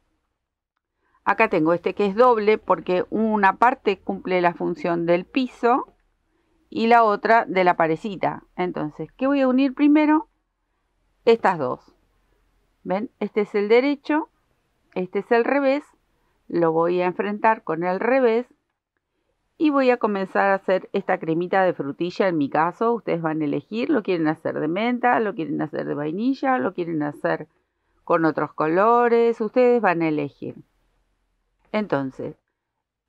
Acá tengo este que es doble porque una parte cumple la función del piso y la otra de la parecita. Entonces, ¿qué voy a unir primero? Estas dos. ¿Ven? Este es el derecho, este es el revés. Lo voy a enfrentar con el revés y voy a comenzar a hacer esta cremita de frutilla en mi caso. Ustedes van a elegir, lo quieren hacer de menta, lo quieren hacer de vainilla, lo quieren hacer con otros colores. Ustedes van a elegir. Entonces,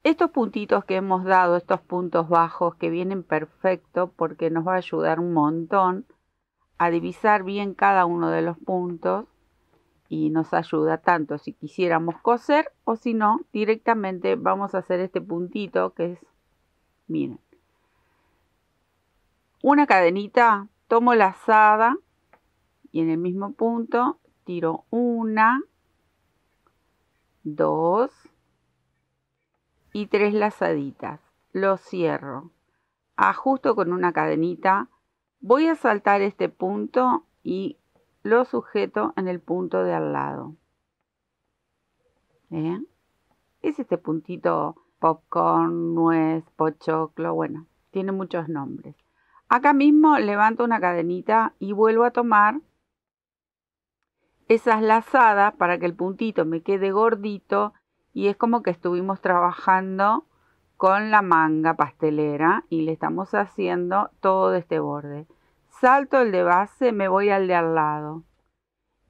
estos puntitos que hemos dado, estos puntos bajos que vienen perfecto porque nos va a ayudar un montón a divisar bien cada uno de los puntos y nos ayuda tanto si quisiéramos coser o si no, directamente vamos a hacer este puntito que es, miren, una cadenita, tomo la lazada y en el mismo punto tiro una, dos, y tres lazaditas. Lo cierro. Ajusto ah, con una cadenita. Voy a saltar este punto y lo sujeto en el punto de al lado. ¿Eh? Es este puntito popcorn, nuez, pochoclo, bueno, tiene muchos nombres. Acá mismo levanto una cadenita y vuelvo a tomar esas lazadas para que el puntito me quede gordito y es como que estuvimos trabajando con la manga pastelera y le estamos haciendo todo este borde. Salto el de base, me voy al de al lado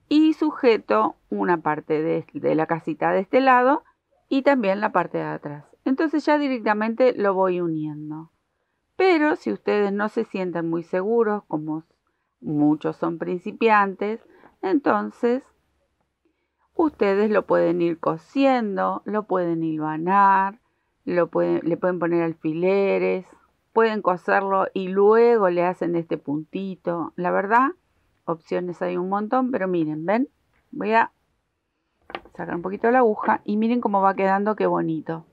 y sujeto una parte de, de la casita de este lado y también la parte de atrás. Entonces ya directamente lo voy uniendo. Pero si ustedes no se sienten muy seguros, como muchos son principiantes, entonces ustedes lo pueden ir cosiendo, lo pueden hilvanar, lo pueden, le pueden poner alfileres, pueden coserlo y luego le hacen este puntito. La verdad, opciones hay un montón, pero miren, ven, voy a sacar un poquito la aguja y miren cómo va quedando, qué bonito.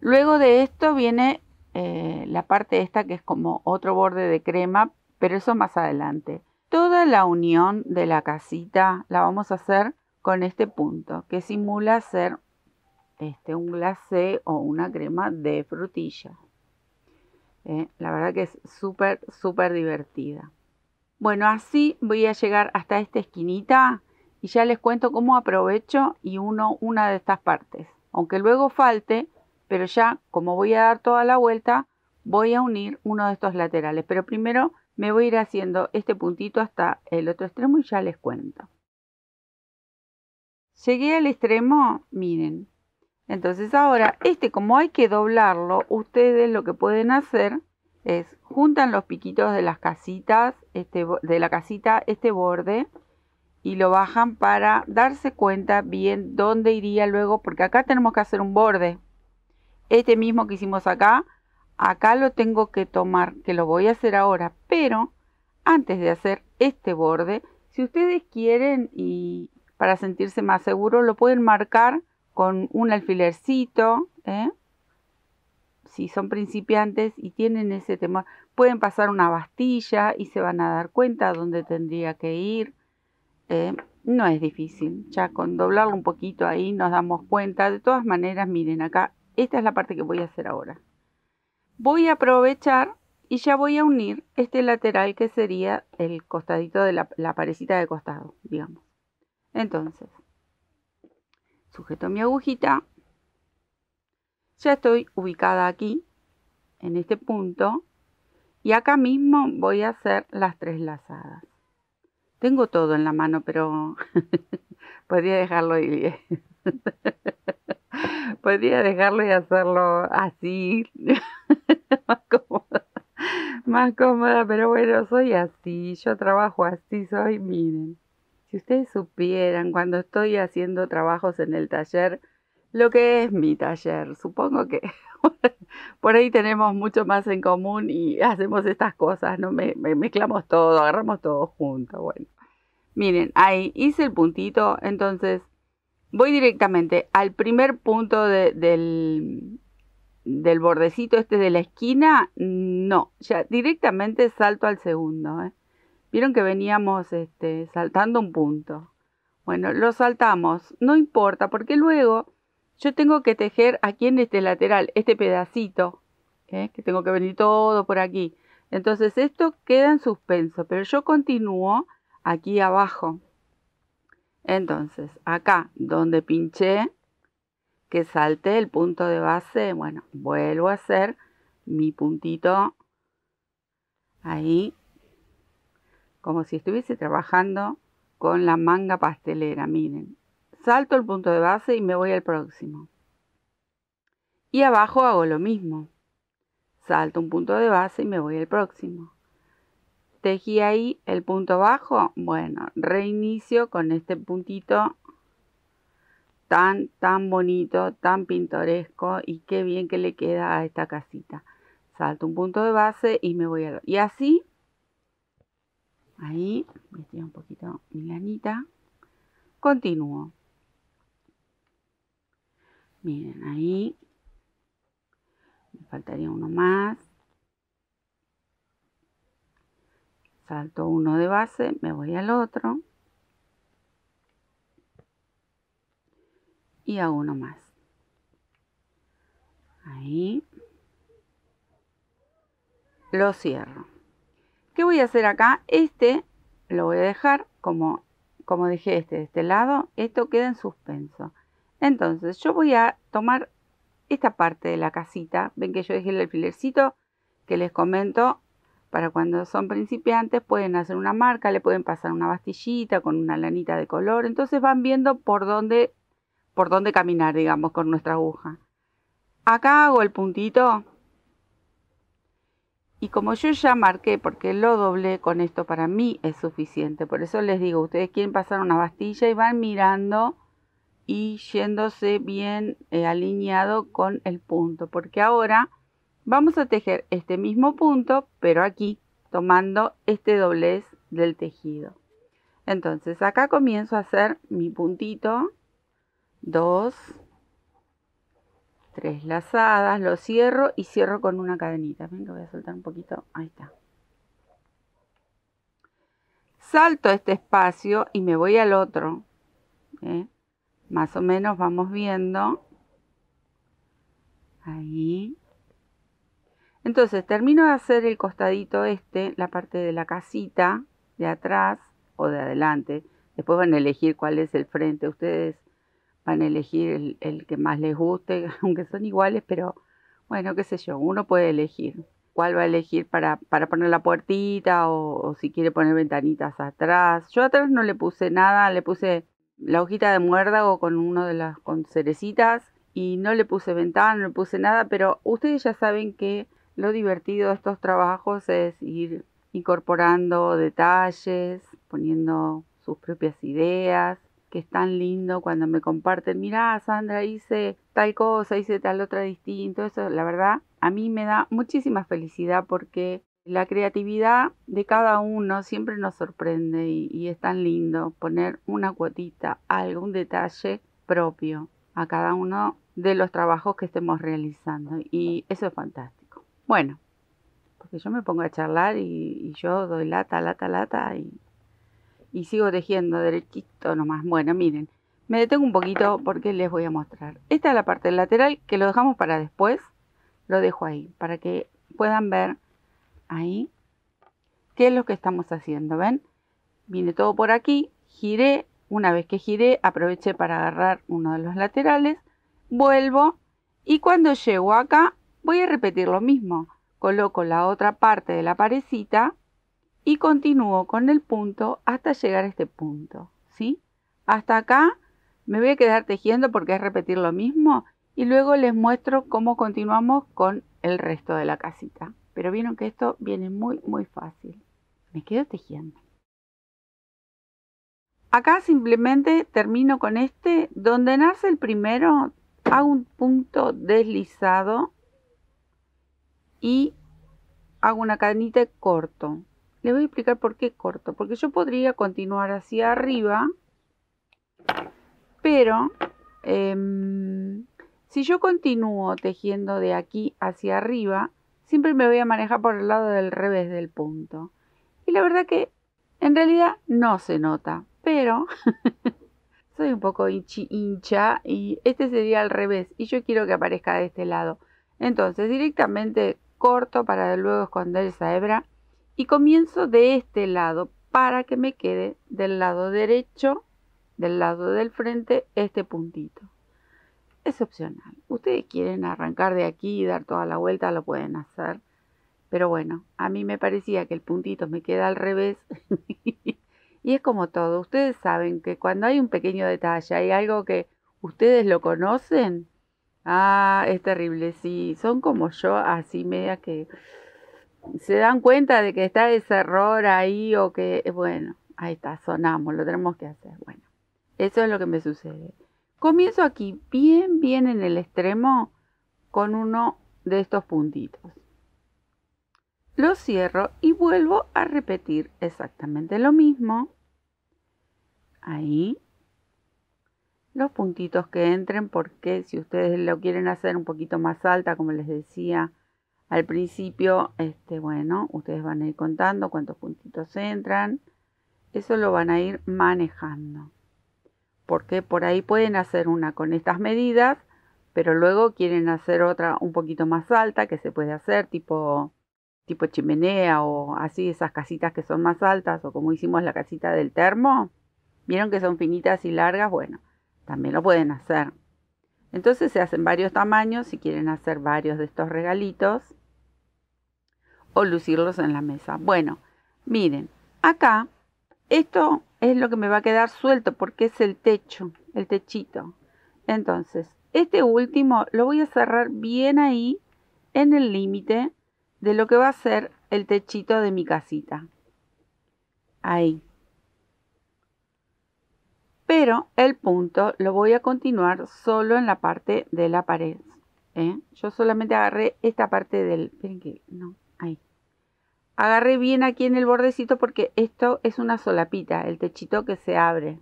Luego de esto viene eh, la parte esta que es como otro borde de crema, pero eso más adelante. Toda la unión de la casita la vamos a hacer con este punto, que simula ser este, un glacé o una crema de frutilla. Eh, la verdad que es súper, súper divertida. Bueno, así voy a llegar hasta esta esquinita y ya les cuento cómo aprovecho y uno una de estas partes. Aunque luego falte, pero ya como voy a dar toda la vuelta, voy a unir uno de estos laterales. Pero primero me voy a ir haciendo este puntito hasta el otro extremo y ya les cuento. Llegué al extremo, miren. Entonces ahora, este como hay que doblarlo, ustedes lo que pueden hacer es juntan los piquitos de las casitas, este, de la casita, este borde, y lo bajan para darse cuenta bien dónde iría luego, porque acá tenemos que hacer un borde. Este mismo que hicimos acá, acá lo tengo que tomar, que lo voy a hacer ahora, pero antes de hacer este borde, si ustedes quieren y, para sentirse más seguro, lo pueden marcar con un alfilercito. ¿eh? Si son principiantes y tienen ese tema, pueden pasar una bastilla y se van a dar cuenta dónde tendría que ir. ¿eh? No es difícil, ya con doblarlo un poquito ahí nos damos cuenta. De todas maneras, miren acá, esta es la parte que voy a hacer ahora. Voy a aprovechar y ya voy a unir este lateral que sería el costadito de la, la parecita de costado, digamos. Entonces, sujeto mi agujita. Ya estoy ubicada aquí, en este punto. Y acá mismo voy a hacer las tres lazadas. Tengo todo en la mano, pero podría dejarlo y... podría dejarlo y hacerlo así. más cómoda. Más cómoda, pero bueno, soy así. Yo trabajo así, soy, miren. Si ustedes supieran cuando estoy haciendo trabajos en el taller, lo que es mi taller, supongo que por ahí tenemos mucho más en común y hacemos estas cosas, ¿no? Me, mezclamos todo, agarramos todo junto, bueno. Miren, ahí hice el puntito, entonces voy directamente al primer punto del, del bordecito este de la esquina, no, ya directamente salto al segundo, ¿eh? Vieron que veníamos este, saltando un punto. Bueno, lo saltamos, no importa, porque luego yo tengo que tejer aquí en este lateral, este pedacito, ¿eh? que tengo que venir todo por aquí. Entonces esto queda en suspenso, pero yo continúo aquí abajo. Entonces, acá donde pinché, que salte el punto de base, bueno, vuelvo a hacer mi puntito ahí como si estuviese trabajando con la manga pastelera, miren. Salto el punto de base y me voy al próximo. Y abajo hago lo mismo. Salto un punto de base y me voy al próximo. Tejí ahí el punto bajo. Bueno, reinicio con este puntito tan, tan bonito, tan pintoresco y qué bien que le queda a esta casita. Salto un punto de base y me voy al... Y así Ahí, voy un poquito mi lanita. Continúo. Miren, ahí. Me faltaría uno más. Salto uno de base, me voy al otro. Y a uno más. Ahí. Lo cierro. ¿Qué voy a hacer acá? Este lo voy a dejar como, como dejé este de este lado. Esto queda en suspenso. Entonces yo voy a tomar esta parte de la casita. Ven que yo dejé el alfilercito que les comento. Para cuando son principiantes pueden hacer una marca, le pueden pasar una bastillita con una lanita de color. Entonces van viendo por dónde, por dónde caminar, digamos, con nuestra aguja. Acá hago el puntito y como yo ya marqué, porque lo doble con esto, para mí es suficiente. Por eso les digo, ustedes quieren pasar una bastilla y van mirando y yéndose bien eh, alineado con el punto. Porque ahora vamos a tejer este mismo punto, pero aquí, tomando este doblez del tejido. Entonces acá comienzo a hacer mi puntito, 2, tres lazadas, lo cierro y cierro con una cadenita. Ven que voy a soltar un poquito, ahí está. Salto este espacio y me voy al otro. ¿eh? Más o menos vamos viendo. Ahí. Entonces termino de hacer el costadito este, la parte de la casita de atrás o de adelante. Después van a elegir cuál es el frente ustedes van a elegir el, que más les guste, aunque son iguales, pero bueno, qué sé yo, uno puede elegir cuál va a elegir para, para poner la puertita o, si quiere poner ventanitas atrás. Yo atrás no le puse nada, le puse la hojita de muérdago con uno de las con cerecitas y no le puse ventana, no le puse nada, pero ustedes ya saben que lo divertido de estos trabajos es ir incorporando detalles, poniendo sus propias ideas que es tan lindo cuando me comparten, mira Sandra, hice tal cosa, hice tal otra distinto, eso la verdad a mí me da muchísima felicidad porque la creatividad de cada uno siempre nos sorprende y, y es tan lindo poner una cuotita, algún detalle propio a cada uno de los trabajos que estemos realizando y eso es fantástico. Bueno, porque yo me pongo a charlar y, y yo doy lata, lata, lata y y sigo tejiendo derechito nomás. Bueno, miren, me detengo un poquito porque les voy a mostrar. Esta es la parte lateral que lo dejamos para después. Lo dejo ahí para que puedan ver ahí qué es lo que estamos haciendo. ¿Ven? Viene todo por aquí, giré. Una vez que giré, aproveché para agarrar uno de los laterales. Vuelvo y cuando llego acá, voy a repetir lo mismo. Coloco la otra parte de la parecita y continúo con el punto hasta llegar a este punto, ¿sí? Hasta acá me voy a quedar tejiendo porque es repetir lo mismo y luego les muestro cómo continuamos con el resto de la casita. Pero vieron que esto viene muy muy fácil. Me quedo tejiendo. Acá simplemente termino con este, donde nace el primero, hago un punto deslizado y hago una cadenita corto voy a explicar por qué corto. Porque yo podría continuar hacia arriba, pero em, si yo continúo tejiendo de aquí hacia arriba, siempre me voy a manejar por el lado del revés del punto. Y la verdad que en realidad no se nota, pero soy un poco hincha y este sería al revés y yo quiero que aparezca de este lado. Entonces directamente corto para luego esconder esa hebra y comienzo de este lado para que me quede del lado derecho, del lado del frente, este puntito. Es opcional. Ustedes quieren arrancar de aquí y dar toda la vuelta, lo pueden hacer. Pero bueno, a mí me parecía que el puntito me queda al revés. y es como todo. Ustedes saben que cuando hay un pequeño detalle, hay algo que ustedes lo conocen. Ah, es terrible. Sí, son como yo, así media que se dan cuenta de que está ese error ahí o que, eh, bueno, ahí está, sonamos, lo tenemos que hacer. Bueno, eso es lo que me sucede. Comienzo aquí, bien, bien en el extremo, con uno de estos puntitos. Lo cierro y vuelvo a repetir exactamente lo mismo. Ahí. Los puntitos que entren, porque si ustedes lo quieren hacer un poquito más alta, como les decía, al principio, este, bueno, ustedes van a ir contando cuántos puntitos entran. Eso lo van a ir manejando. Porque por ahí pueden hacer una con estas medidas, pero luego quieren hacer otra un poquito más alta que se puede hacer, tipo, tipo chimenea o así, esas casitas que son más altas, o como hicimos la casita del termo. Vieron que son finitas y largas, bueno, también lo pueden hacer. Entonces se hacen varios tamaños si quieren hacer varios de estos regalitos o lucirlos en la mesa. Bueno, miren, acá esto es lo que me va a quedar suelto porque es el techo, el techito. Entonces, este último lo voy a cerrar bien ahí en el límite de lo que va a ser el techito de mi casita. Ahí. Pero el punto lo voy a continuar solo en la parte de la pared. ¿eh? Yo solamente agarré esta parte del... miren que... No, Agarré bien aquí en el bordecito porque esto es una solapita, el techito que se abre.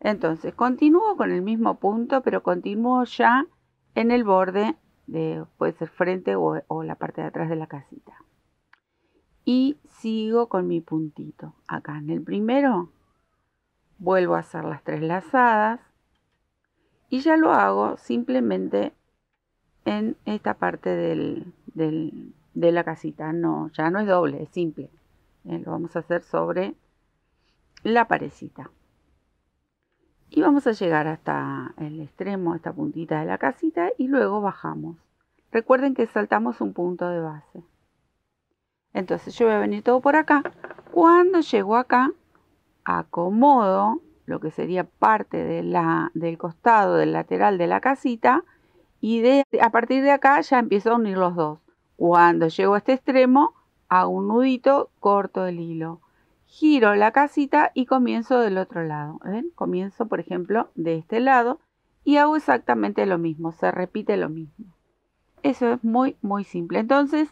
Entonces, continúo con el mismo punto, pero continúo ya en el borde, de, puede ser frente o, o la parte de atrás de la casita. Y sigo con mi puntito. Acá en el primero, vuelvo a hacer las tres lazadas. Y ya lo hago simplemente en esta parte del, del, de la casita. No, ya no es doble, es simple. Eh, lo vamos a hacer sobre la parecita. Y vamos a llegar hasta el extremo, esta puntita de la casita y luego bajamos. Recuerden que saltamos un punto de base. Entonces yo voy a venir todo por acá. Cuando llego acá, acomodo lo que sería parte de la, del costado del lateral de la casita y a partir de acá ya empiezo a unir los dos. Cuando llego a este extremo, hago un nudito, corto el hilo, giro la casita y comienzo del otro lado. ¿Ven? Comienzo, por ejemplo, de este lado y hago exactamente lo mismo, se repite lo mismo. Eso es muy, muy simple. Entonces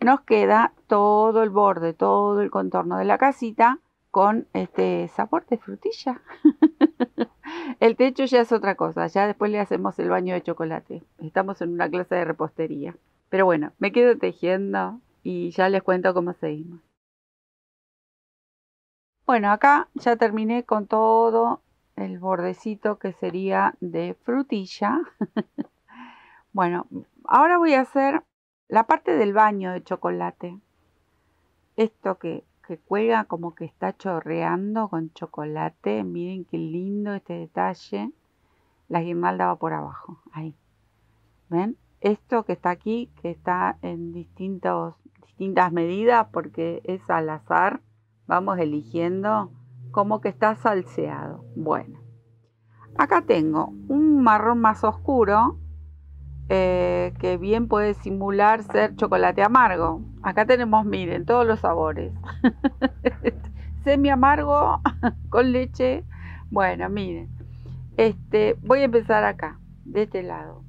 nos queda todo el borde, todo el contorno de la casita con este sabor de frutilla. el techo ya es otra cosa, ya después le hacemos el baño de chocolate. Estamos en una clase de repostería. Pero bueno, me quedo tejiendo y ya les cuento cómo seguimos. Bueno, acá ya terminé con todo el bordecito que sería de frutilla. bueno, ahora voy a hacer la parte del baño de chocolate. Esto que, que cuelga como que está chorreando con chocolate. Miren qué lindo este detalle. La guirnalda va por abajo, ahí. ¿Ven? esto que está aquí, que está en distintas distintas medidas porque es al azar, vamos eligiendo como que está salseado. Bueno, acá tengo un marrón más oscuro eh, que bien puede simular ser chocolate amargo. Acá tenemos, miren, todos los sabores. Semi amargo con leche. Bueno, miren. Este, voy a empezar acá, de este lado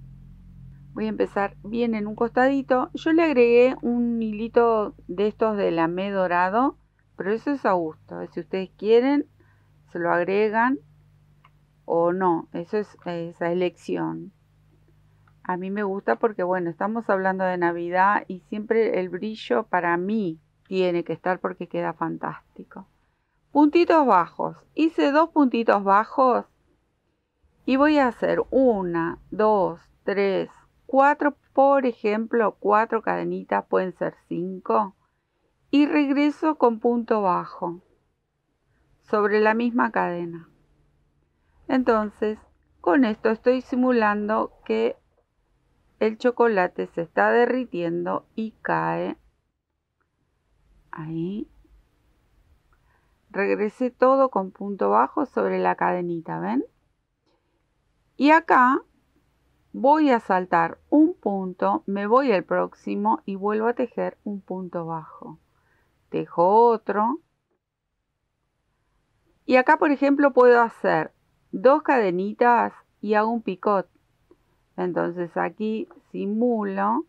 voy a empezar bien en un costadito. Yo le agregué un hilito de estos de lamé dorado, pero eso es a gusto. Si ustedes quieren, se lo agregan o no. Eso es esa elección. A mí me gusta porque, bueno, estamos hablando de Navidad y siempre el brillo para mí tiene que estar porque queda fantástico. Puntitos bajos. Hice dos puntitos bajos y voy a hacer una, dos, tres, cuatro, por ejemplo, cuatro cadenitas, pueden ser cinco, y regreso con punto bajo sobre la misma cadena. Entonces, con esto estoy simulando que el chocolate se está derritiendo y cae. Ahí. Regresé todo con punto bajo sobre la cadenita, ¿ven? Y acá voy a saltar un punto, me voy al próximo y vuelvo a tejer un punto bajo. Tejo otro. Y acá, por ejemplo, puedo hacer dos cadenitas y hago un picot. Entonces aquí simulo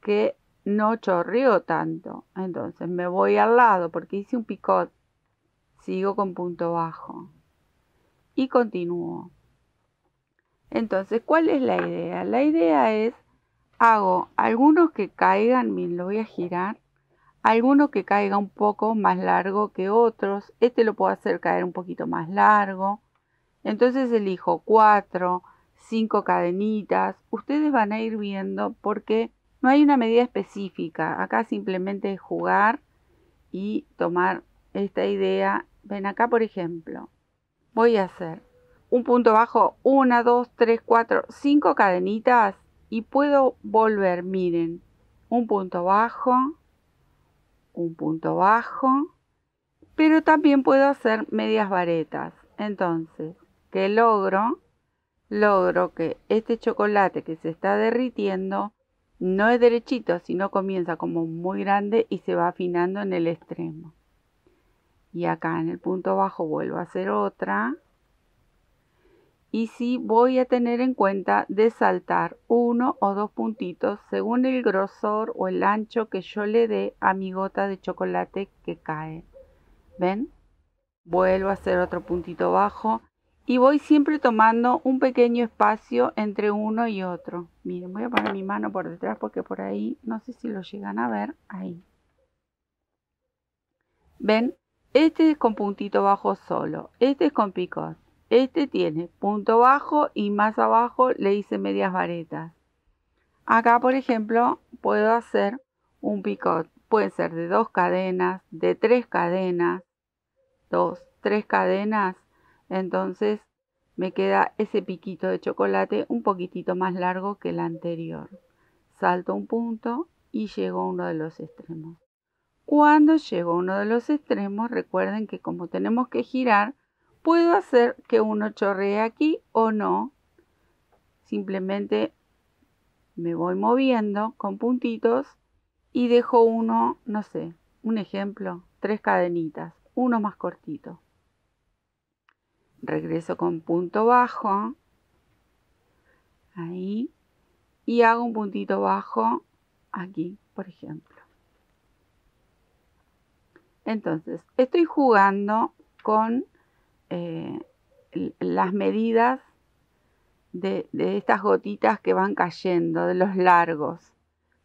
que no chorreo tanto. Entonces me voy al lado porque hice un picot. Sigo con punto bajo. Y continúo. Entonces, ¿cuál es la idea? La idea es, hago algunos que caigan, miren, lo voy a girar, algunos que caiga un poco más largo que otros, este lo puedo hacer caer un poquito más largo. Entonces elijo cuatro cinco cadenitas, ustedes van a ir viendo porque no hay una medida específica, acá simplemente es jugar y tomar esta idea. Ven acá, por ejemplo, voy a hacer un punto bajo, una, dos, tres, cuatro, cinco cadenitas y puedo volver, miren, un punto bajo, un punto bajo, pero también puedo hacer medias varetas. Entonces, ¿qué logro? Logro que este chocolate que se está derritiendo no es derechito, sino comienza como muy grande y se va afinando en el extremo. Y acá en el punto bajo vuelvo a hacer otra y sí voy a tener en cuenta de saltar uno o dos puntitos según el grosor o el ancho que yo le dé a mi gota de chocolate que cae. ¿Ven? Vuelvo a hacer otro puntito bajo y voy siempre tomando un pequeño espacio entre uno y otro. Miren, voy a poner mi mano por detrás porque por ahí, no sé si lo llegan a ver, ahí. ¿Ven? Este es con puntito bajo solo, este es con picot este tiene punto bajo y más abajo le hice medias varetas. Acá, por ejemplo, puedo hacer un picot. Puede ser de dos cadenas, de tres cadenas, dos, tres cadenas. Entonces me queda ese piquito de chocolate un poquitito más largo que el anterior. Salto un punto y llego a uno de los extremos. Cuando llego a uno de los extremos, recuerden que como tenemos que girar, Puedo hacer que uno chorree aquí o no. Simplemente me voy moviendo con puntitos y dejo uno, no sé, un ejemplo, tres cadenitas, uno más cortito. Regreso con punto bajo. Ahí. Y hago un puntito bajo aquí, por ejemplo. Entonces, estoy jugando con eh, las medidas de, estas gotitas que van cayendo, de los largos.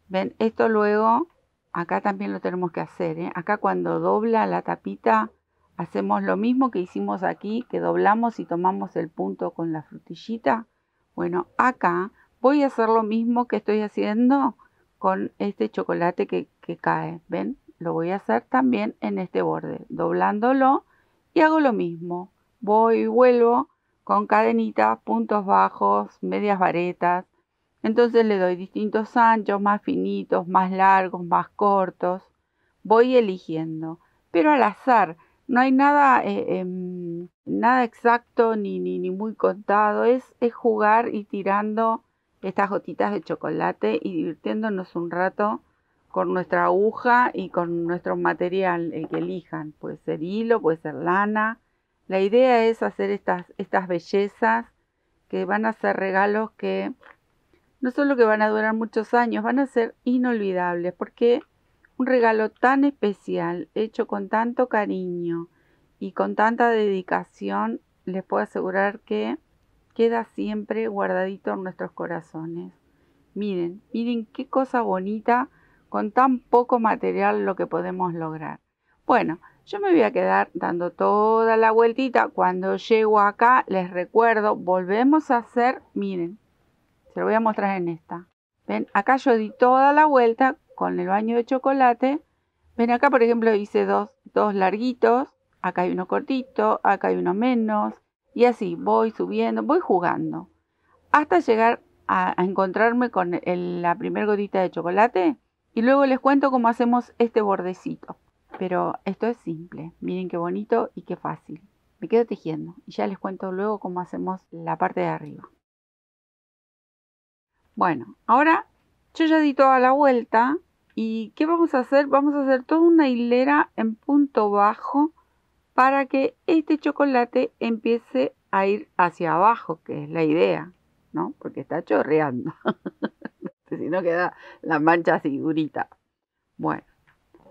¿Ven? Esto luego, acá también lo tenemos que hacer. ¿eh? Acá cuando dobla la tapita, hacemos lo mismo que hicimos aquí, que doblamos y tomamos el punto con la frutillita. Bueno, acá voy a hacer lo mismo que estoy haciendo con este chocolate que, que cae. ¿Ven? Lo voy a hacer también en este borde, doblándolo y hago lo mismo voy y vuelvo con cadenitas, puntos bajos, medias varetas. Entonces le doy distintos anchos, más finitos, más largos, más cortos. Voy eligiendo, pero al azar. No hay nada, eh, em, nada exacto ni, ni, ni, muy contado. Es, es jugar y tirando estas gotitas de chocolate y divirtiéndonos un rato con nuestra aguja y con nuestro material, el que elijan. Puede ser hilo, puede ser lana, la idea es hacer estas, estas bellezas que van a ser regalos que no solo que van a durar muchos años, van a ser inolvidables, porque un regalo tan especial, hecho con tanto cariño y con tanta dedicación, les puedo asegurar que queda siempre guardadito en nuestros corazones. Miren, miren qué cosa bonita con tan poco material lo que podemos lograr. Bueno, yo me voy a quedar dando toda la vueltita. Cuando llego acá, les recuerdo, volvemos a hacer, miren, se lo voy a mostrar en esta. Ven, acá yo di toda la vuelta con el baño de chocolate. Ven, acá por ejemplo hice dos, dos larguitos, acá hay uno cortito, acá hay uno menos. Y así voy subiendo, voy jugando. Hasta llegar a, encontrarme con la primer gotita de chocolate. Y luego les cuento cómo hacemos este bordecito. Pero esto es simple, miren qué bonito y qué fácil. Me quedo tejiendo y ya les cuento luego cómo hacemos la parte de arriba. Bueno, ahora yo ya di toda la vuelta y ¿qué vamos a hacer? Vamos a hacer toda una hilera en punto bajo para que este chocolate empiece a ir hacia abajo, que es la idea, ¿no? Porque está chorreando. si no queda la mancha así durita. Bueno,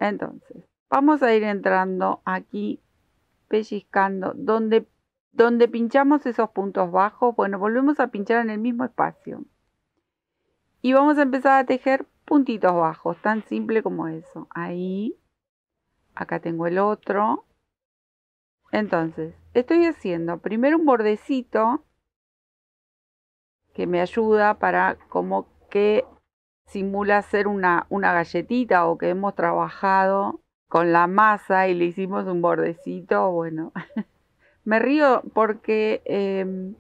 entonces Vamos a ir entrando aquí, pellizcando, donde, donde pinchamos esos puntos bajos, bueno, volvemos a pinchar en el mismo espacio. Y vamos a empezar a tejer puntitos bajos, tan simple como eso. Ahí, acá tengo el otro. Entonces, estoy haciendo primero un bordecito que me ayuda para como que simula ser una, una galletita o que hemos trabajado con la masa y le hicimos un bordecito, bueno. me río porque em,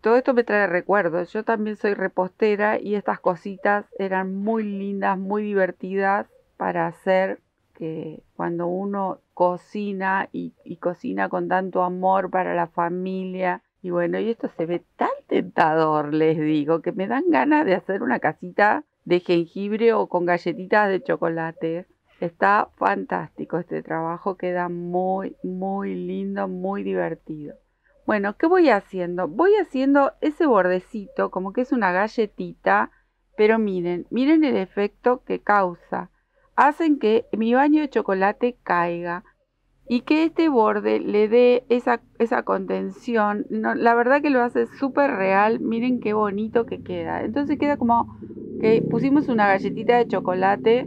todo esto me trae recuerdos. Yo también soy repostera y estas cositas eran muy lindas, muy divertidas para hacer que cuando uno cocina y, y cocina con tanto amor para la familia. Y bueno, y esto se ve tan tentador, les digo, que me dan ganas de hacer una casita de jengibre o con galletitas de chocolate Está fantástico este trabajo, queda muy, muy lindo, muy divertido. Bueno, ¿qué voy haciendo? Voy haciendo ese bordecito, como que es una galletita, pero miren, miren el efecto que causa. Hacen que mi baño de chocolate caiga y que este borde le dé esa, esa contención. la verdad que lo hace súper real, miren qué bonito que queda. Entonces queda como que pusimos una galletita de chocolate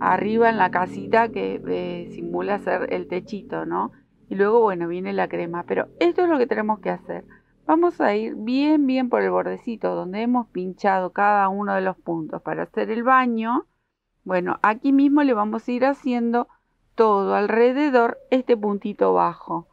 arriba en la casita que eh, simula ser el techito, ¿no? Y luego, bueno, viene la crema. Pero esto es lo que tenemos que hacer. Vamos a ir bien, bien por el bordecito donde hemos pinchado cada uno de los puntos para hacer el baño. Bueno, aquí mismo le vamos a ir haciendo todo alrededor este puntito bajo.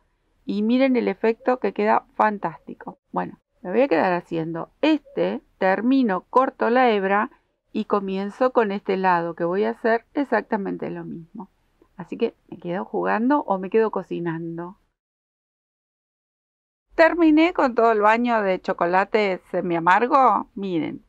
Y miren el efecto que queda fantástico. Bueno, me voy a quedar haciendo este, termino, corto la hebra y comienzo con este lado que voy a hacer exactamente lo mismo. Así que me quedo jugando o me quedo cocinando. Terminé con todo el baño de chocolate semi amargo. Miren,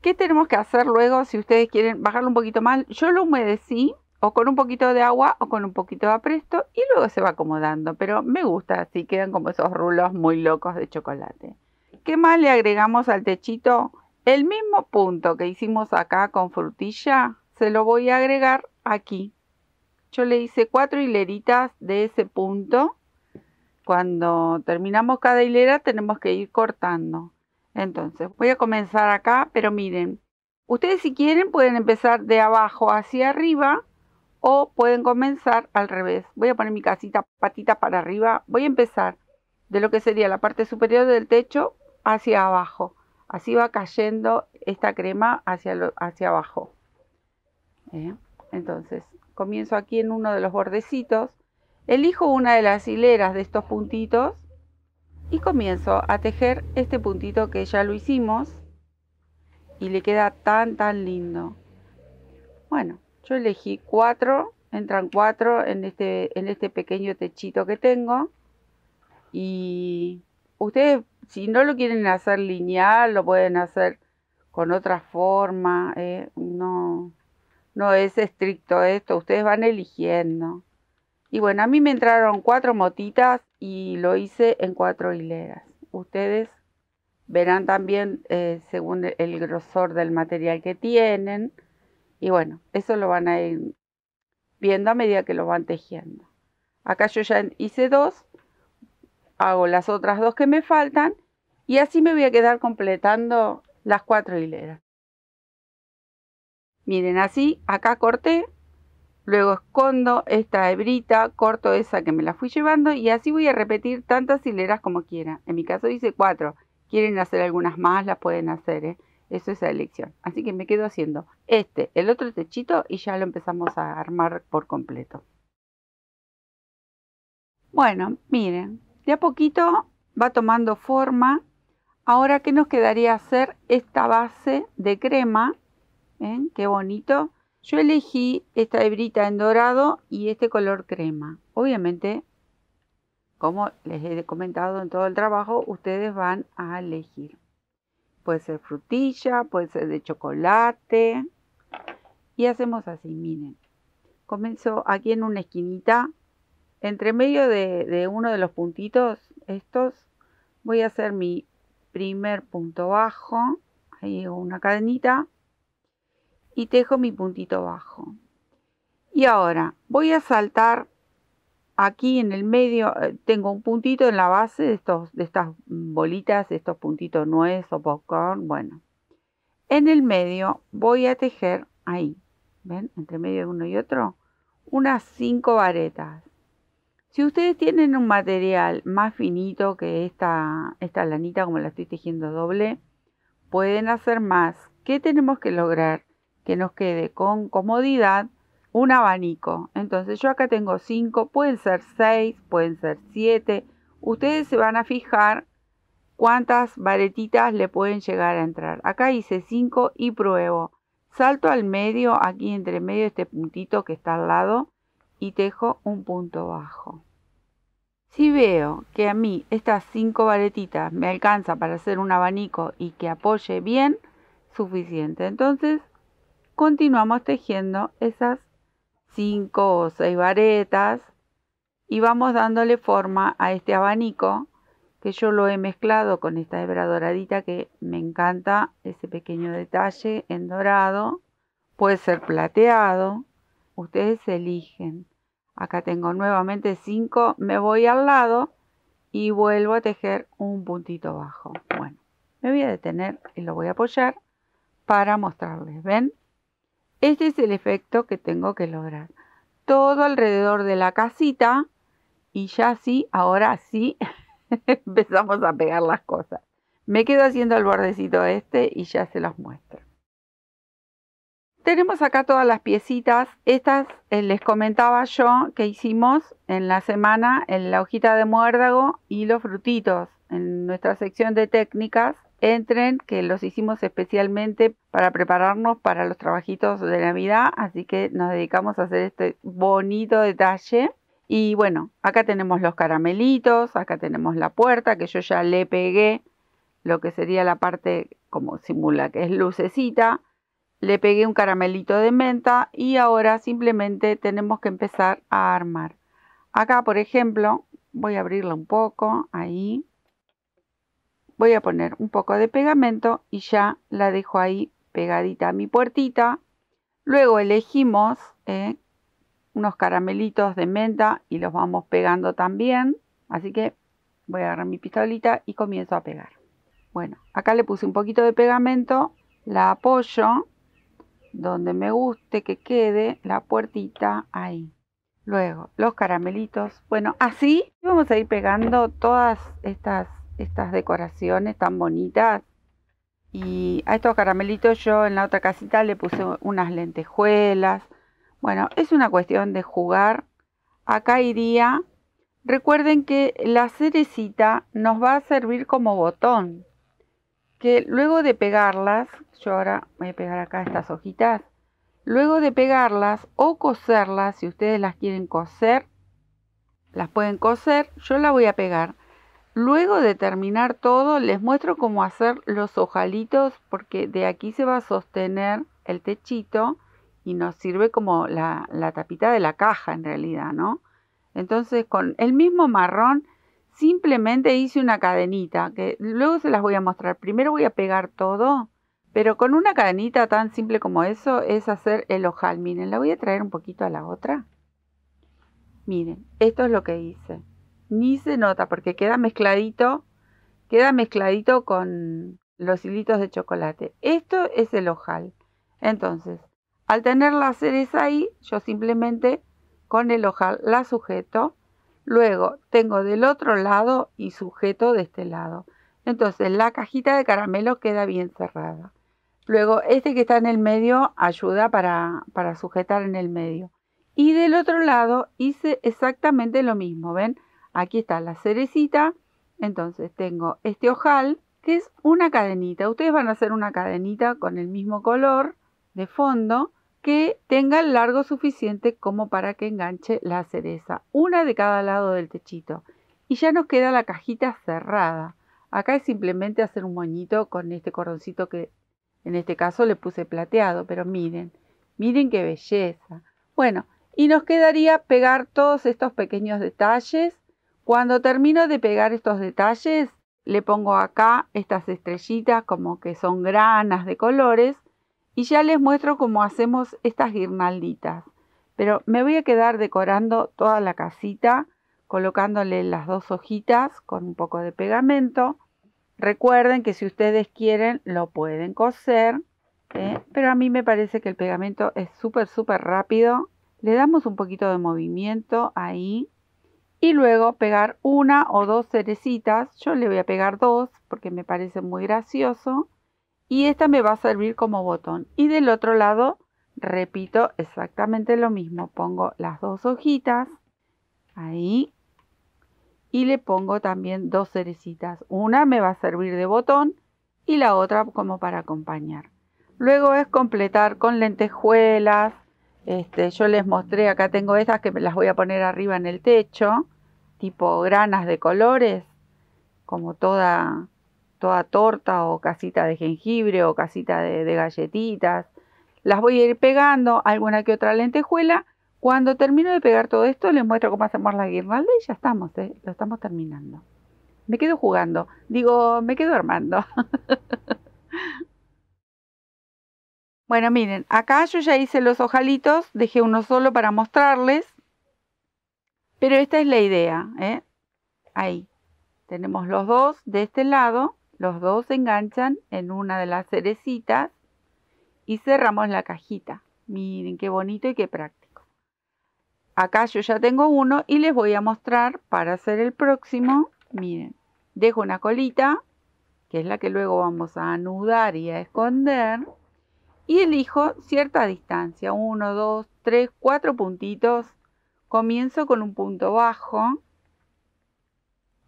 ¿qué tenemos que hacer luego si ustedes quieren bajarlo un poquito más? Yo lo humedecí o con un poquito de agua o con un poquito de apresto y luego se va acomodando, pero me gusta así, quedan como esos rulos muy locos de chocolate. ¿Qué más le agregamos al techito? El mismo punto que hicimos acá con frutilla, se lo voy a agregar aquí. Yo le hice cuatro hileritas de ese punto. Cuando terminamos cada hilera tenemos que ir cortando. Entonces voy a comenzar acá, pero miren, ustedes si quieren pueden empezar de abajo hacia arriba o pueden comenzar al revés. Voy a poner mi casita patita para arriba. Voy a empezar de lo que sería la parte superior del techo hacia abajo. Así va cayendo esta crema hacia, hacia abajo. ¿Eh? Entonces, comienzo aquí en uno de los bordecitos, elijo una de las hileras de estos puntitos y comienzo a tejer este puntito que ya lo hicimos y le queda tan tan lindo. Bueno, yo elegí cuatro, entran cuatro en este, en este pequeño techito que tengo y ustedes si no lo quieren hacer lineal, lo pueden hacer con otra forma. Eh. No, no es estricto esto, ustedes van eligiendo. Y bueno, a mí me entraron cuatro motitas y lo hice en cuatro hileras. Ustedes verán también eh, según el grosor del material que tienen. Y bueno, eso lo van a ir viendo a medida que lo van tejiendo. Acá yo ya hice dos hago las otras dos que me faltan y así me voy a quedar completando las cuatro hileras. Miren así, acá corté, luego escondo esta hebrita, corto esa que me la fui llevando y así voy a repetir tantas hileras como quiera. En mi caso hice cuatro, quieren hacer algunas más, las pueden hacer, ¿eh? eso es la elección. Así que me quedo haciendo este, el otro techito y ya lo empezamos a armar por completo. Bueno, miren, de a poquito va tomando forma. Ahora, ¿qué nos quedaría hacer? Esta base de crema. ¿Ven? ¿eh? Qué bonito. Yo elegí esta hebrita en dorado y este color crema. Obviamente, como les he comentado en todo el trabajo, ustedes van a elegir. Puede ser frutilla, puede ser de chocolate. Y hacemos así, miren. comenzó aquí en una esquinita entre medio de, uno de los puntitos, estos, voy a hacer mi primer punto bajo, ahí una cadenita, y tejo mi puntito bajo. Y ahora voy a saltar aquí en el medio, eh, tengo un puntito en la base de, estos, de estas bolitas, de estos puntitos nuez o popcorn, bueno. En el medio voy a tejer ahí, ¿ven? Entre medio de uno y otro, unas cinco varetas. Si ustedes tienen un material más finito que esta, esta lanita, como la estoy tejiendo doble, pueden hacer más. ¿Qué tenemos que lograr? Que nos quede con comodidad un abanico. Entonces yo acá tengo 5, pueden ser 6, pueden ser 7. Ustedes se van a fijar cuántas varetitas le pueden llegar a entrar. Acá hice 5 y pruebo. Salto al medio, aquí entre medio este puntito que está al lado y tejo un punto bajo. Si veo que a mí estas cinco varetitas me alcanza para hacer un abanico y que apoye bien, suficiente. Entonces continuamos tejiendo esas cinco o seis varetas y vamos dándole forma a este abanico que yo lo he mezclado con esta hebra doradita que me encanta ese pequeño detalle en dorado. Puede ser plateado, ustedes eligen. Acá tengo nuevamente 5, me voy al lado y vuelvo a tejer un puntito bajo. Bueno, me voy a detener y lo voy a apoyar para mostrarles. ¿Ven? Este es el efecto que tengo que lograr. Todo alrededor de la casita y ya sí, ahora sí, empezamos a pegar las cosas. Me quedo haciendo el bordecito este y ya se los muestro. Tenemos acá todas las piecitas. Estas eh, les comentaba yo que hicimos en la semana en la hojita de muérdago y los frutitos. En nuestra sección de técnicas entren que los hicimos especialmente para prepararnos para los trabajitos de Navidad. Así que nos dedicamos a hacer este bonito detalle. Y bueno, acá tenemos los caramelitos, acá tenemos la puerta que yo ya le pegué lo que sería la parte como simula que es lucecita le pegué un caramelito de menta y ahora simplemente tenemos que empezar a armar. Acá, por ejemplo, voy a abrirla un poco, ahí. Voy a poner un poco de pegamento y ya la dejo ahí pegadita a mi puertita. Luego elegimos eh, unos caramelitos de menta y los vamos pegando también. Así que voy a agarrar mi pistolita y comienzo a pegar. Bueno, acá le puse un poquito de pegamento, la apoyo donde me guste que quede la puertita ahí. Luego, los caramelitos. Bueno, así vamos a ir pegando todas estas, estas decoraciones tan bonitas. Y a estos caramelitos yo en la otra casita le puse unas lentejuelas. Bueno, es una cuestión de jugar. Acá iría. Recuerden que la cerecita nos va a servir como botón que luego de pegarlas, yo ahora voy a pegar acá estas hojitas, luego de pegarlas o coserlas, si ustedes las quieren coser, las pueden coser, yo la voy a pegar. Luego de terminar todo, les muestro cómo hacer los ojalitos porque de aquí se va a sostener el techito y nos sirve como la, la tapita de la caja en realidad, ¿no? Entonces con el mismo marrón Simplemente hice una cadenita, que luego se las voy a mostrar. Primero voy a pegar todo, pero con una cadenita tan simple como eso es hacer el ojal. Miren, la voy a traer un poquito a la otra. Miren, esto es lo que hice. Ni se nota porque queda mezcladito, queda mezcladito con los hilitos de chocolate. Esto es el ojal. Entonces, al tener la cereza ahí, yo simplemente con el ojal la sujeto Luego tengo del otro lado y sujeto de este lado. Entonces la cajita de caramelo queda bien cerrada. Luego este que está en el medio ayuda para, para sujetar en el medio. Y del otro lado hice exactamente lo mismo. ¿Ven? Aquí está la cerecita. Entonces tengo este ojal que es una cadenita. Ustedes van a hacer una cadenita con el mismo color de fondo que tenga largo suficiente como para que enganche la cereza, una de cada lado del techito. Y ya nos queda la cajita cerrada. Acá es simplemente hacer un moñito con este cordoncito que en este caso le puse plateado, pero miren, miren qué belleza. Bueno, y nos quedaría pegar todos estos pequeños detalles. Cuando termino de pegar estos detalles, le pongo acá estas estrellitas como que son granas de colores y ya les muestro cómo hacemos estas guirnalditas. Pero me voy a quedar decorando toda la casita, colocándole las dos hojitas con un poco de pegamento. Recuerden que si ustedes quieren lo pueden coser, ¿eh? pero a mí me parece que el pegamento es súper, súper rápido. Le damos un poquito de movimiento ahí y luego pegar una o dos cerecitas. Yo le voy a pegar dos porque me parece muy gracioso y esta me va a servir como botón. Y del otro lado repito exactamente lo mismo. Pongo las dos hojitas ahí y le pongo también dos cerecitas. Una me va a servir de botón y la otra como para acompañar. Luego es completar con lentejuelas. Este, yo les mostré, acá tengo estas que me las voy a poner arriba en el techo, tipo granas de colores, como toda toda torta o casita de jengibre o casita de, galletitas. Las voy a ir pegando, alguna que otra lentejuela. Cuando termino de pegar todo esto, les muestro cómo hacemos la guirnalda y ya estamos, ¿eh? lo estamos terminando. Me quedo jugando, digo, me quedo armando. bueno, miren, acá yo ya hice los ojalitos, dejé uno solo para mostrarles. Pero esta es la idea, ¿eh? Ahí. Tenemos los dos de este lado los dos se enganchan en una de las cerecitas y cerramos la cajita. Miren qué bonito y qué práctico. Acá yo ya tengo uno y les voy a mostrar para hacer el próximo. Miren, dejo una colita, que es la que luego vamos a anudar y a esconder. Y elijo cierta distancia, 1, dos 3, cuatro puntitos. Comienzo con un punto bajo.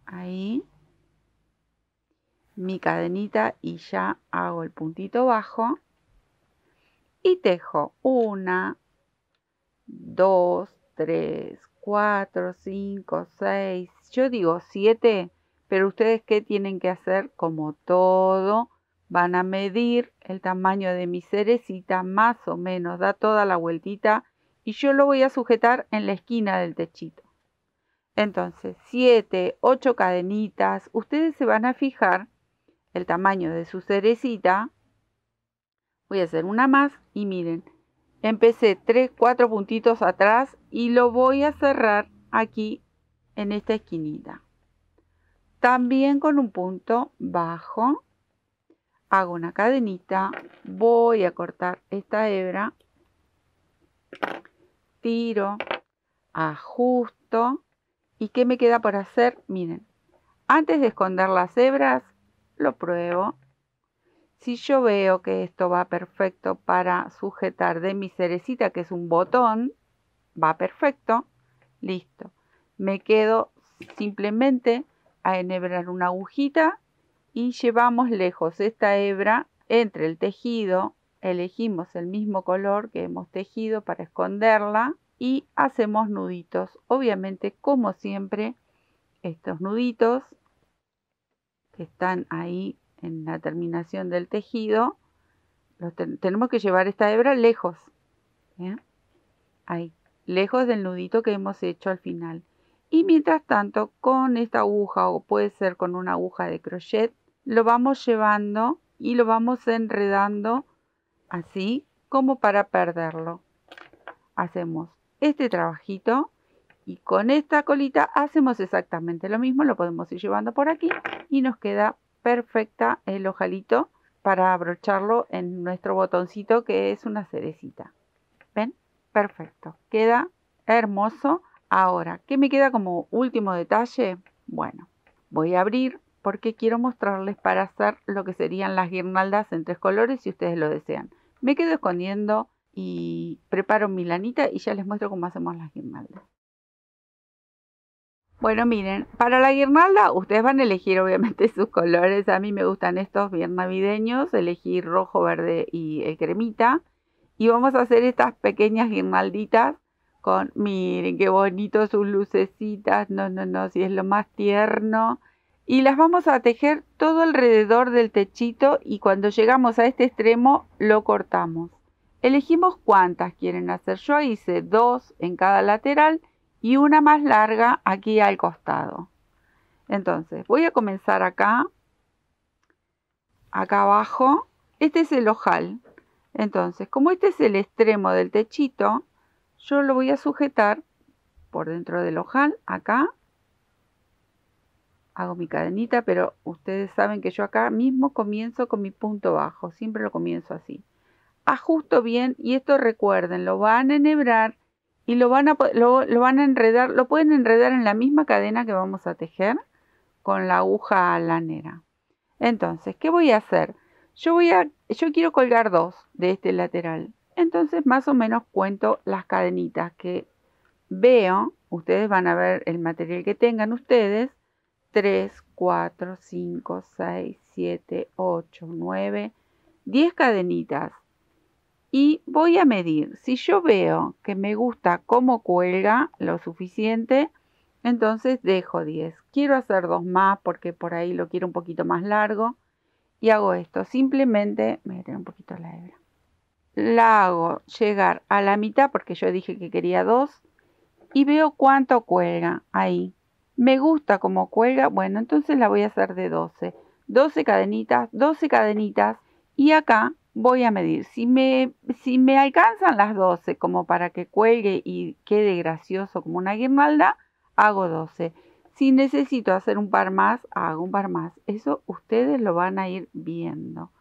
Ahí mi cadenita y ya hago el puntito bajo y tejo una dos tres cuatro cinco seis yo digo siete pero ustedes qué tienen que hacer como todo, van a medir el tamaño de mi cerecita más o menos, da toda la vueltita y yo lo voy a sujetar en la esquina del techito. Entonces, siete ocho cadenitas, ustedes se van a fijar el tamaño de su cerecita. Voy a hacer una más y miren, empecé 3, 4 puntitos atrás y lo voy a cerrar aquí en esta esquinita. También con un punto bajo hago una cadenita, voy a cortar esta hebra, tiro, ajusto y ¿qué me queda por hacer? Miren, antes de esconder las hebras lo pruebo. Si yo veo que esto va perfecto para sujetar de mi cerecita, que es un botón, va perfecto, listo. Me quedo simplemente a enhebrar una agujita y llevamos lejos esta hebra entre el tejido, elegimos el mismo color que hemos tejido para esconderla y hacemos nuditos. Obviamente, como siempre, estos nuditos que están ahí en la terminación del tejido, tenemos que llevar esta hebra lejos. Ahí, lejos del nudito que hemos hecho al final. Y mientras tanto, con esta aguja o puede ser con una aguja de crochet, lo vamos llevando y lo vamos enredando así como para perderlo. Hacemos este trabajito y con esta colita hacemos exactamente lo mismo, lo podemos ir llevando por aquí y nos queda perfecta el ojalito para abrocharlo en nuestro botoncito que es una cerecita. ¿Ven? Perfecto. Queda hermoso. Ahora, ¿qué me queda como último detalle? Bueno, voy a abrir porque quiero mostrarles para hacer lo que serían las guirnaldas en tres colores si ustedes lo desean. Me quedo escondiendo y preparo mi lanita y ya les muestro cómo hacemos las guirnaldas. Bueno, miren, para la guirnalda ustedes van a elegir obviamente sus colores. A mí me gustan estos bien navideños. Elegí rojo, verde y cremita. Y vamos a hacer estas pequeñas guirnalditas con, miren qué bonito sus lucecitas. No, no, no, si es lo más tierno. Y las vamos a tejer todo alrededor del techito y cuando llegamos a este extremo lo cortamos. Elegimos cuántas quieren hacer. Yo hice dos en cada lateral y una más larga aquí al costado. Entonces voy a comenzar acá, acá abajo. Este es el ojal. Entonces, como este es el extremo del techito, yo lo voy a sujetar por dentro del ojal, acá. Hago mi cadenita, pero ustedes saben que yo acá mismo comienzo con mi punto bajo. Siempre lo comienzo así. Ajusto bien y esto recuerden, lo van a enhebrar y lo van a, lo, van a enredar, lo pueden enredar en la misma cadena que vamos a tejer con la aguja lanera. Entonces, ¿qué voy a hacer? Yo voy a, yo quiero colgar dos de este lateral. Entonces, más o menos cuento las cadenitas que veo. Ustedes van a ver el material que tengan ustedes. 3, 4, 5, 6, 7, 8, 9, 10 cadenitas y voy a medir. Si yo veo que me gusta cómo cuelga lo suficiente, entonces dejo 10. Quiero hacer dos más porque por ahí lo quiero un poquito más largo y hago esto. Simplemente, me voy a tener un poquito la hebra. La hago llegar a la mitad porque yo dije que quería dos y veo cuánto cuelga ahí. Me gusta cómo cuelga, bueno, entonces la voy a hacer de 12. 12 cadenitas, 12 cadenitas y acá voy a medir. Si me, si me alcanzan las 12 como para que cuelgue y quede gracioso como una guirnalda, hago 12. Si necesito hacer un par más, hago un par más. Eso ustedes lo van a ir viendo.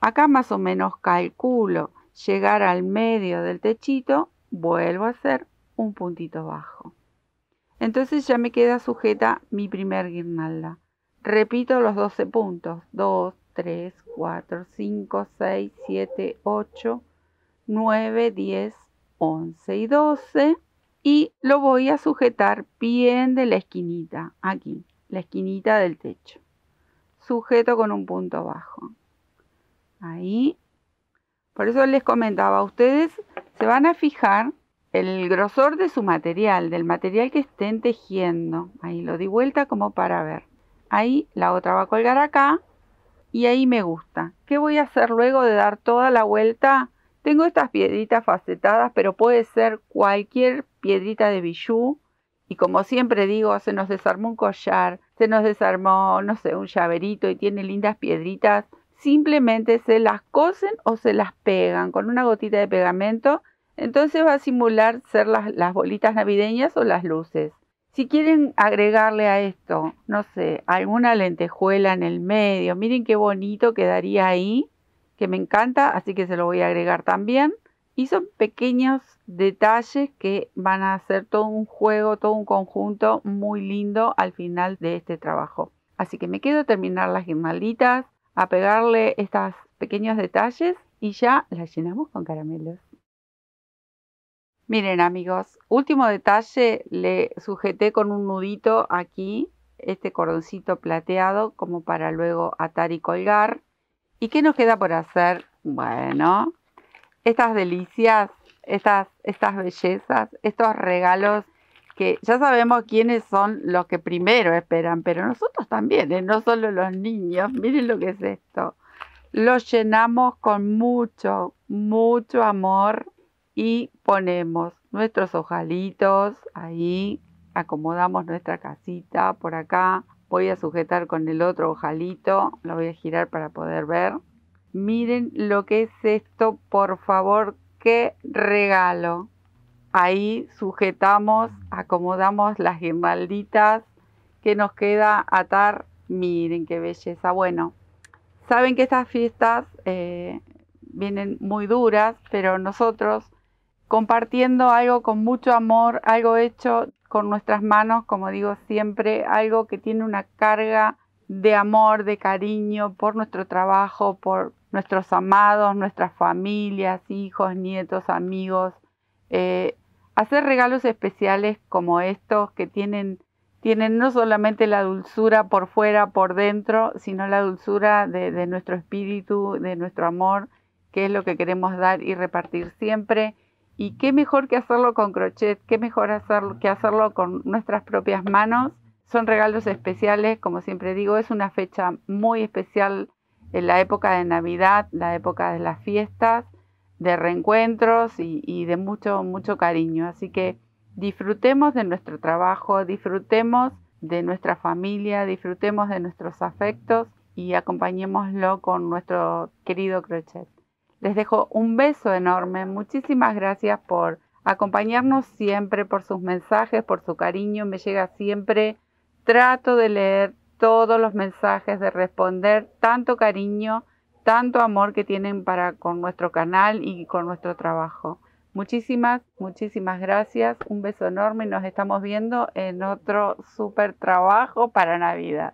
Acá más o menos calculo llegar al medio del techito, vuelvo a hacer un puntito bajo. Entonces ya me queda sujeta mi primer guirnalda. Repito los 12 puntos, 2, 3, 4, 5, 6, 7, 8, 9, 10, 11 y 12. Y lo voy a sujetar bien de la esquinita, aquí, la esquinita del techo. Sujeto con un punto bajo. Ahí. Por eso les comentaba, ustedes se van a fijar el grosor de su material, del material que estén tejiendo. Ahí lo di vuelta como para ver. Ahí la otra va a colgar acá y ahí me gusta. ¿Qué voy a hacer luego de dar toda la vuelta? Tengo estas piedritas facetadas, pero puede ser cualquier piedrita de bijú. Y como siempre digo, se nos desarmó un collar, se nos desarmó, no sé, un llaverito y tiene lindas piedritas. Simplemente se las cosen o se las pegan con una gotita de pegamento. Entonces va a simular ser las, las bolitas navideñas o las luces. Si quieren agregarle a esto, no sé, alguna lentejuela en el medio, miren qué bonito quedaría ahí, que me encanta, así que se lo voy a agregar también. Y son pequeños detalles que van a hacer todo un juego, todo un conjunto muy lindo al final de este trabajo. Así que me quedo a terminar las guirnalditas, a pegarle estos pequeños detalles y ya las llenamos con caramelos. Miren amigos, último detalle, le sujeté con un nudito aquí este cordoncito plateado como para luego atar y colgar. ¿Y qué nos queda por hacer? Bueno, estas delicias, estas, estas bellezas, estos regalos que ya sabemos quiénes son los que primero esperan, pero nosotros también, ¿eh? no solo los niños, miren lo que es esto. Los llenamos con mucho, mucho amor y ponemos nuestros ojalitos ahí, acomodamos nuestra casita por acá. Voy a sujetar con el otro ojalito, lo voy a girar para poder ver. Miren lo que es esto, por favor, qué regalo. Ahí sujetamos, acomodamos las guirnalditas que nos queda atar. Miren qué belleza. Bueno, saben que estas fiestas eh, vienen muy duras, pero nosotros compartiendo algo con mucho amor, algo hecho con nuestras manos, como digo siempre, algo que tiene una carga de amor, de cariño por nuestro trabajo, por nuestros amados, nuestras familias, hijos, nietos, amigos. Eh, hacer regalos especiales como estos que tienen, tienen no solamente la dulzura por fuera, por dentro, sino la dulzura de, de nuestro espíritu, de nuestro amor, que es lo que queremos dar y repartir siempre. Y qué mejor que hacerlo con crochet, qué mejor que hacerlo con nuestras propias manos. Son regalos especiales, como siempre digo, es una fecha muy especial en la época de Navidad, la época de las fiestas, de reencuentros y, y de mucho, mucho cariño. Así que disfrutemos de nuestro trabajo, disfrutemos de nuestra familia, disfrutemos de nuestros afectos y acompañémoslo con nuestro querido crochet. Les dejo un beso enorme. Muchísimas gracias por acompañarnos siempre, por sus mensajes, por su cariño. Me llega siempre. Trato de leer todos los mensajes, de responder tanto cariño, tanto amor que tienen para con nuestro canal y con nuestro trabajo. Muchísimas, muchísimas gracias. Un beso enorme y nos estamos viendo en otro súper trabajo para Navidad.